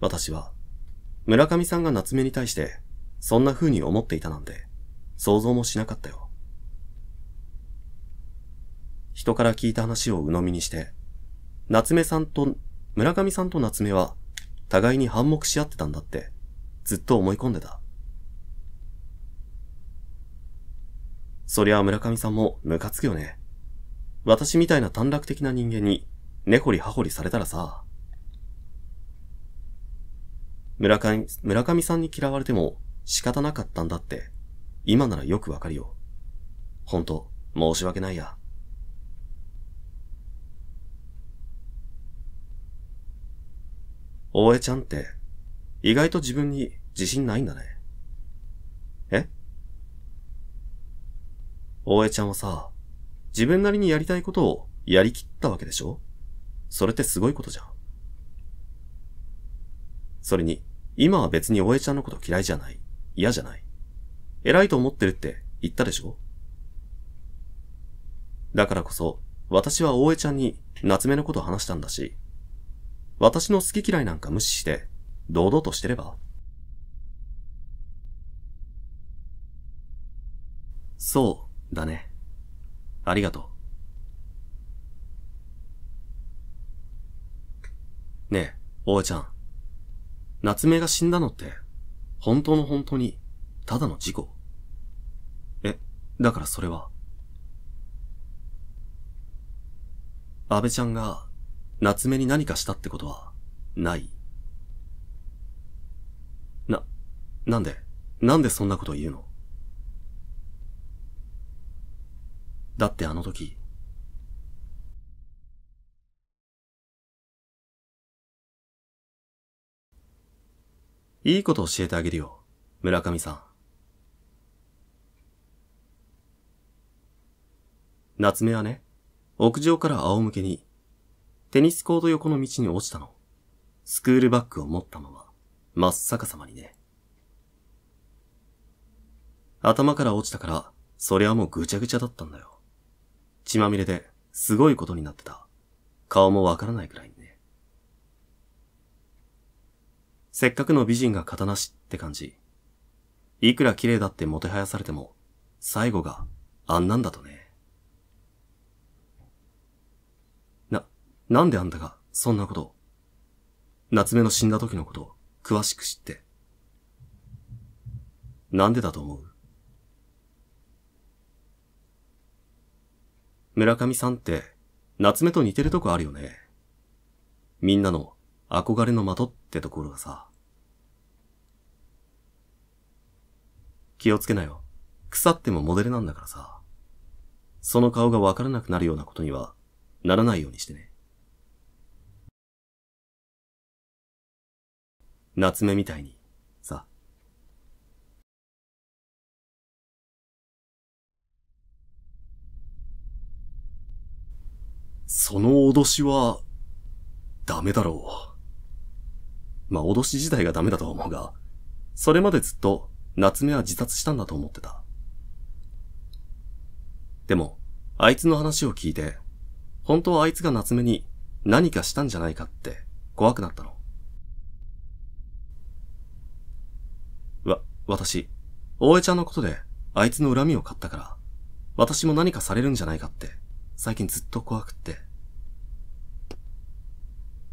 私は、村上さんが夏目に対して、そんな風に思っていたなんて、想像もしなかったよ。人から聞いた話を鵜呑みにして、夏目さんと、村上さんと夏目は、互いに反目し合ってたんだって、ずっと思い込んでた。そりゃ村上さんもムカつくよね。私みたいな短絡的な人間に、根掘り葉掘りされたらさ。村上、村上さんに嫌われても仕方なかったんだって、今ならよくわかるよ。ほんと、申し訳ないや。大江ちゃんって、意外と自分に自信ないんだね。え大江ちゃんはさ、自分なりにやりたいことをやりきったわけでしょそれってすごいことじゃん。それに、今は別に大江ちゃんのこと嫌いじゃない。嫌じゃない。偉いと思ってるって言ったでしょだからこそ、私は大江ちゃんに夏目のこと話したんだし、私の好き嫌いなんか無視して、堂々としてれば。そう、だね。ありがとう。ねえ、お江ちゃん。夏目が死んだのって、本当の本当に、ただの事故。え、だからそれは。安倍ちゃんが夏目に何かしたってことは、ない。な、なんで、なんでそんなこと言うのだってあの時、いいこと教えてあげるよ、村上さん。夏目はね、屋上から仰向けにテニスコート横の道に落ちたの。スクールバッグを持ったまま、真っ逆さまにね。頭から落ちたから、そりゃもうぐちゃぐちゃだったんだよ。血まみれで、すごいことになってた。顔もわからないくらいにね。せっかくの美人が刀しって感じ。いくら綺麗だってもてはやされても、最後があんなんだとね。なんであんたが、そんなこと夏目の死んだ時のことを、詳しく知って。なんでだと思う村上さんって、夏目と似てるとこあるよね。みんなの憧れの的ってところがさ。気をつけなよ。腐ってもモデルなんだからさ。その顔がわからなくなるようなことには、ならないようにしてね。夏目みたいに、さ。その脅しは、ダメだろう。まあ、脅し自体がダメだと思うが、それまでずっと夏目は自殺したんだと思ってた。でも、あいつの話を聞いて、本当はあいつが夏目に何かしたんじゃないかって怖くなったの。私、大江ちゃんのことで、あいつの恨みを買ったから、私も何かされるんじゃないかって、最近ずっと怖くって。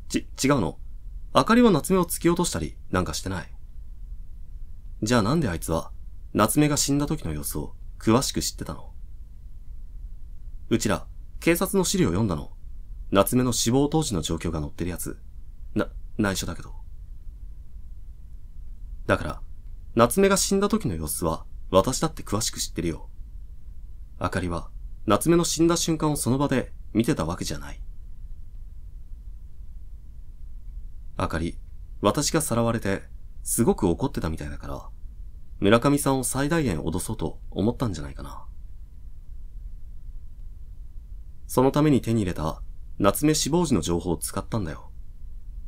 ち、違うの。明かりは夏目を突き落としたり、なんかしてない。じゃあなんであいつは、夏目が死んだ時の様子を詳しく知ってたのうちら、警察の資料読んだの。夏目の死亡当時の状況が載ってるやつ。な、内緒だけど。だから、夏目が死んだ時の様子は、私だって詳しく知ってるよ。あかりは、夏目の死んだ瞬間をその場で見てたわけじゃない。あかり、私がさらわれて、すごく怒ってたみたいだから、村上さんを最大限脅そうと思ったんじゃないかな。そのために手に入れた夏目死亡時の情報を使ったんだよ。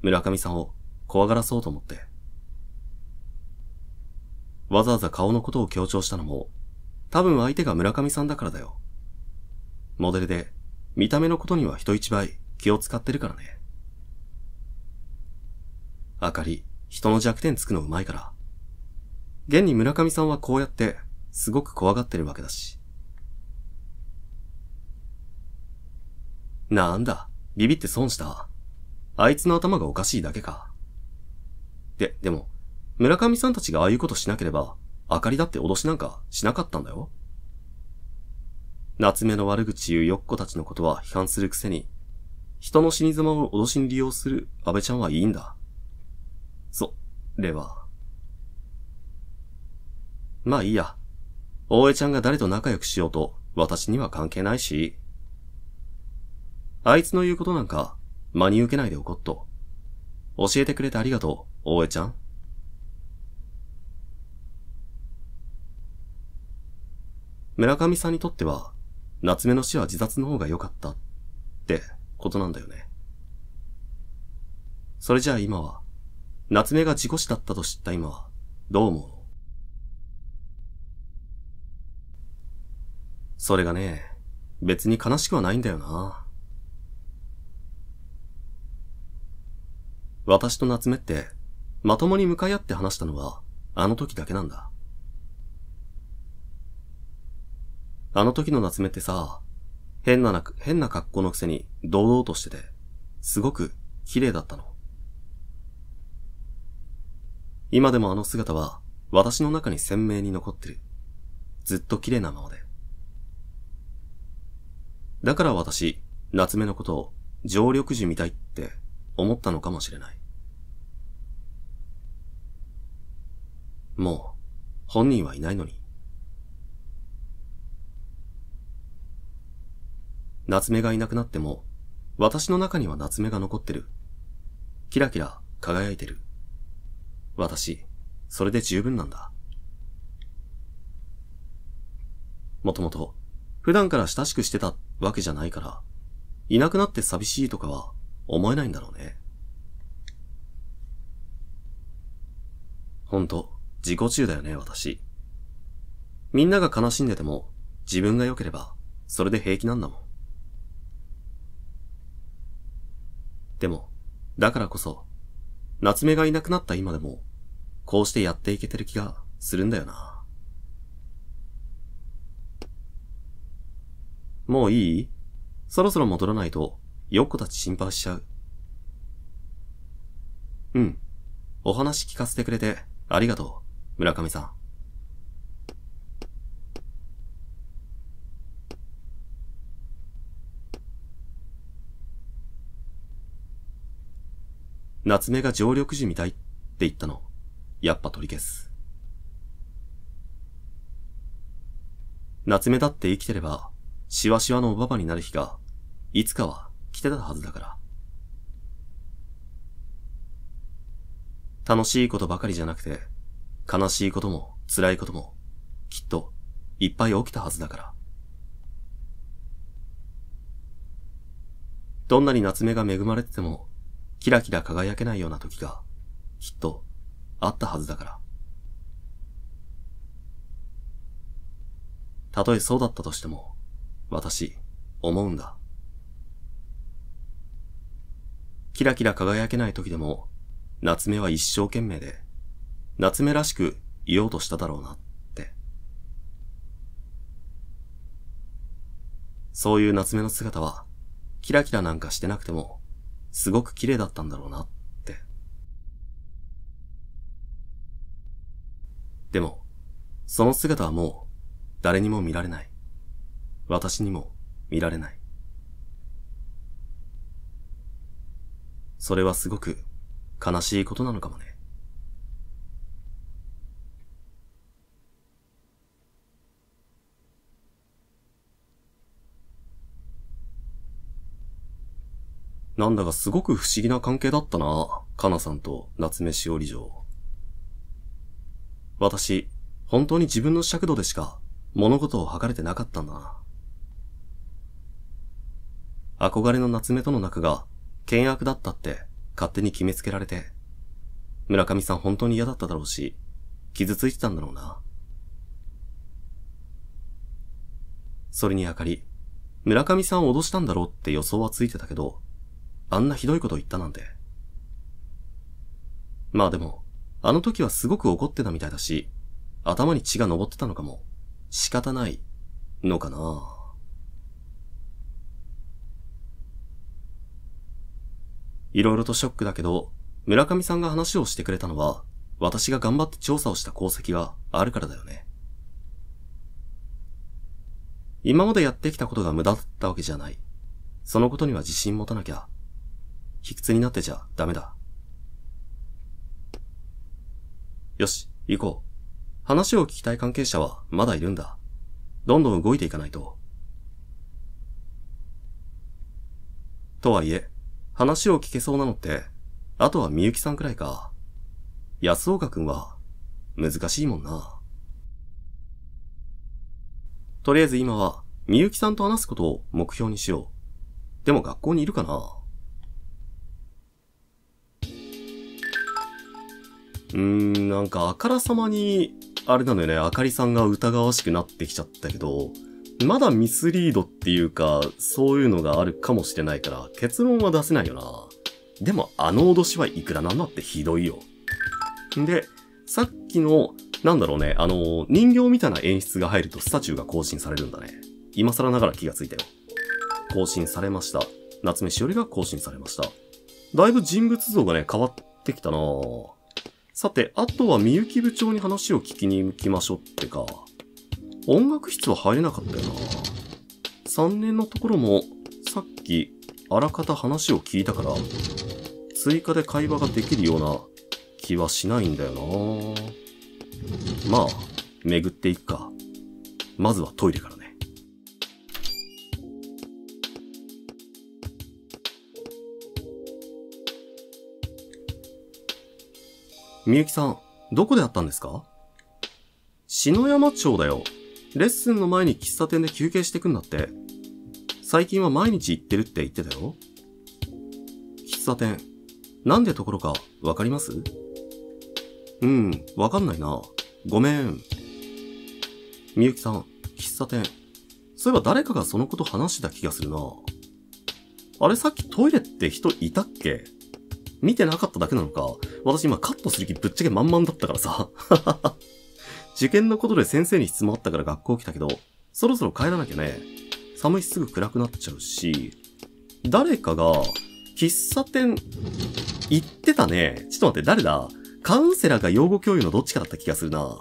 村上さんを怖がらそうと思って。わざわざ顔のことを強調したのも、多分相手が村上さんだからだよ。モデルで、見た目のことには人一倍気を使ってるからね。あかり、人の弱点つくのうまいから。現に村上さんはこうやって、すごく怖がってるわけだし。なんだ、ビビって損した。あいつの頭がおかしいだけか。で、でも、村上さんたちがああいうことしなければ、あかりだって脅しなんかしなかったんだよ。夏目の悪口言うよっこたちのことは批判するくせに、人の死に様を脅しに利用する安倍ちゃんはいいんだ。そ、れは。まあいいや。大江ちゃんが誰と仲良くしようと、私には関係ないし。あいつの言うことなんか、真に受けないでおこっと。教えてくれてありがとう、大江ちゃん。村上さんにとっては、夏目の死は自殺の方が良かったってことなんだよね。それじゃあ今は、夏目が事故死だったと知った今は、どう思うそれがね、別に悲しくはないんだよな。私と夏目って、まともに向かい合って話したのは、あの時だけなんだ。あの時の夏目ってさ、変なな、変な格好のくせに堂々としてて、すごく綺麗だったの。今でもあの姿は私の中に鮮明に残ってる。ずっと綺麗なままで。だから私、夏目のことを常緑樹みたいって思ったのかもしれない。もう、本人はいないのに。夏目がいなくなっても、私の中には夏目が残ってる。キラキラ輝いてる。私、それで十分なんだ。もともと、普段から親しくしてたわけじゃないから、いなくなって寂しいとかは思えないんだろうね。ほんと、自己中だよね、私。みんなが悲しんでても、自分が良ければ、それで平気なんだもん。でも、だからこそ、夏目がいなくなった今でも、こうしてやっていけてる気がするんだよな。もういいそろそろ戻らないと、よっこたち心配しちゃう。うん。お話聞かせてくれて、ありがとう、村上さん。夏目が常緑樹みたいって言ったの、やっぱ取り消す。夏目だって生きてれば、しわしわのおばばになる日が、いつかは来てたはずだから。楽しいことばかりじゃなくて、悲しいことも辛いことも、きっといっぱい起きたはずだから。どんなに夏目が恵まれてても、キラキラ輝けないような時が、きっと、あったはずだから。たとえそうだったとしても、私、思うんだ。キラキラ輝けない時でも、夏目は一生懸命で、夏目らしく言おうとしただろうなって。そういう夏目の姿は、キラキラなんかしてなくても、すごく綺麗だったんだろうなって。でも、その姿はもう、誰にも見られない。私にも見られない。それはすごく悲しいことなのかもね。なんだかすごく不思議な関係だったな、かなさんと夏目しおり嬢。私、本当に自分の尺度でしか物事を測れてなかったんだ。憧れの夏目との仲が険悪だったって勝手に決めつけられて、村上さん本当に嫌だっただろうし、傷ついてたんだろうな。それにあかり、村上さんを脅したんだろうって予想はついてたけど、あんなひどいこと言ったなんて。まあでも、あの時はすごく怒ってたみたいだし、頭に血が昇ってたのかも、仕方ないのかな色々とショックだけど、村上さんが話をしてくれたのは、私が頑張って調査をした功績があるからだよね。今までやってきたことが無駄だったわけじゃない。そのことには自信持たなきゃ卑屈になってちゃダメだ。よし、行こう。話を聞きたい関係者はまだいるんだ。どんどん動いていかないと。とはいえ、話を聞けそうなのって、あとはみゆきさんくらいか。安岡くんは、難しいもんな。とりあえず今は、みゆきさんと話すことを目標にしよう。でも学校にいるかなうん、なんかあからさまに、あれなのよね、あかりさんが疑わしくなってきちゃったけど、まだミスリードっていうか、そういうのがあるかもしれないから、結論は出せないよな。でも、あの脅しはいくらなんだってひどいよ。で、さっきの、なんだろうね、あの、人形みたいな演出が入るとスタチューが更新されるんだね。今更ながら気がついたよ。更新されました。夏目しおりが更新されました。だいぶ人物像がね、変わってきたなぁ。さて、あとはみゆき部長に話を聞きに行きましょうってか。音楽室は入れなかったよな。3年のところも、さっき、あらかた話を聞いたから、追加で会話ができるような気はしないんだよな。まあ、巡っていくか。まずはトイレから。みゆきさん、どこで会ったんですか篠山町だよ。レッスンの前に喫茶店で休憩してくんだって。最近は毎日行ってるって言ってたよ。喫茶店、なんでところかわかりますうん、わかんないな。ごめん。みゆきさん、喫茶店。そういえば誰かがそのこと話してた気がするな。あれさっきトイレって人いたっけ見てなかっただけなのか、私今カットする気ぶっちゃけ満々だったからさ。受験のことで先生に質問あったから学校来たけど、そろそろ帰らなきゃね。寒いしすぐ暗くなっちゃうし、誰かが、喫茶店、行ってたね。ちょっと待って、誰だカウンセラーか用語教諭のどっちかだった気がするな。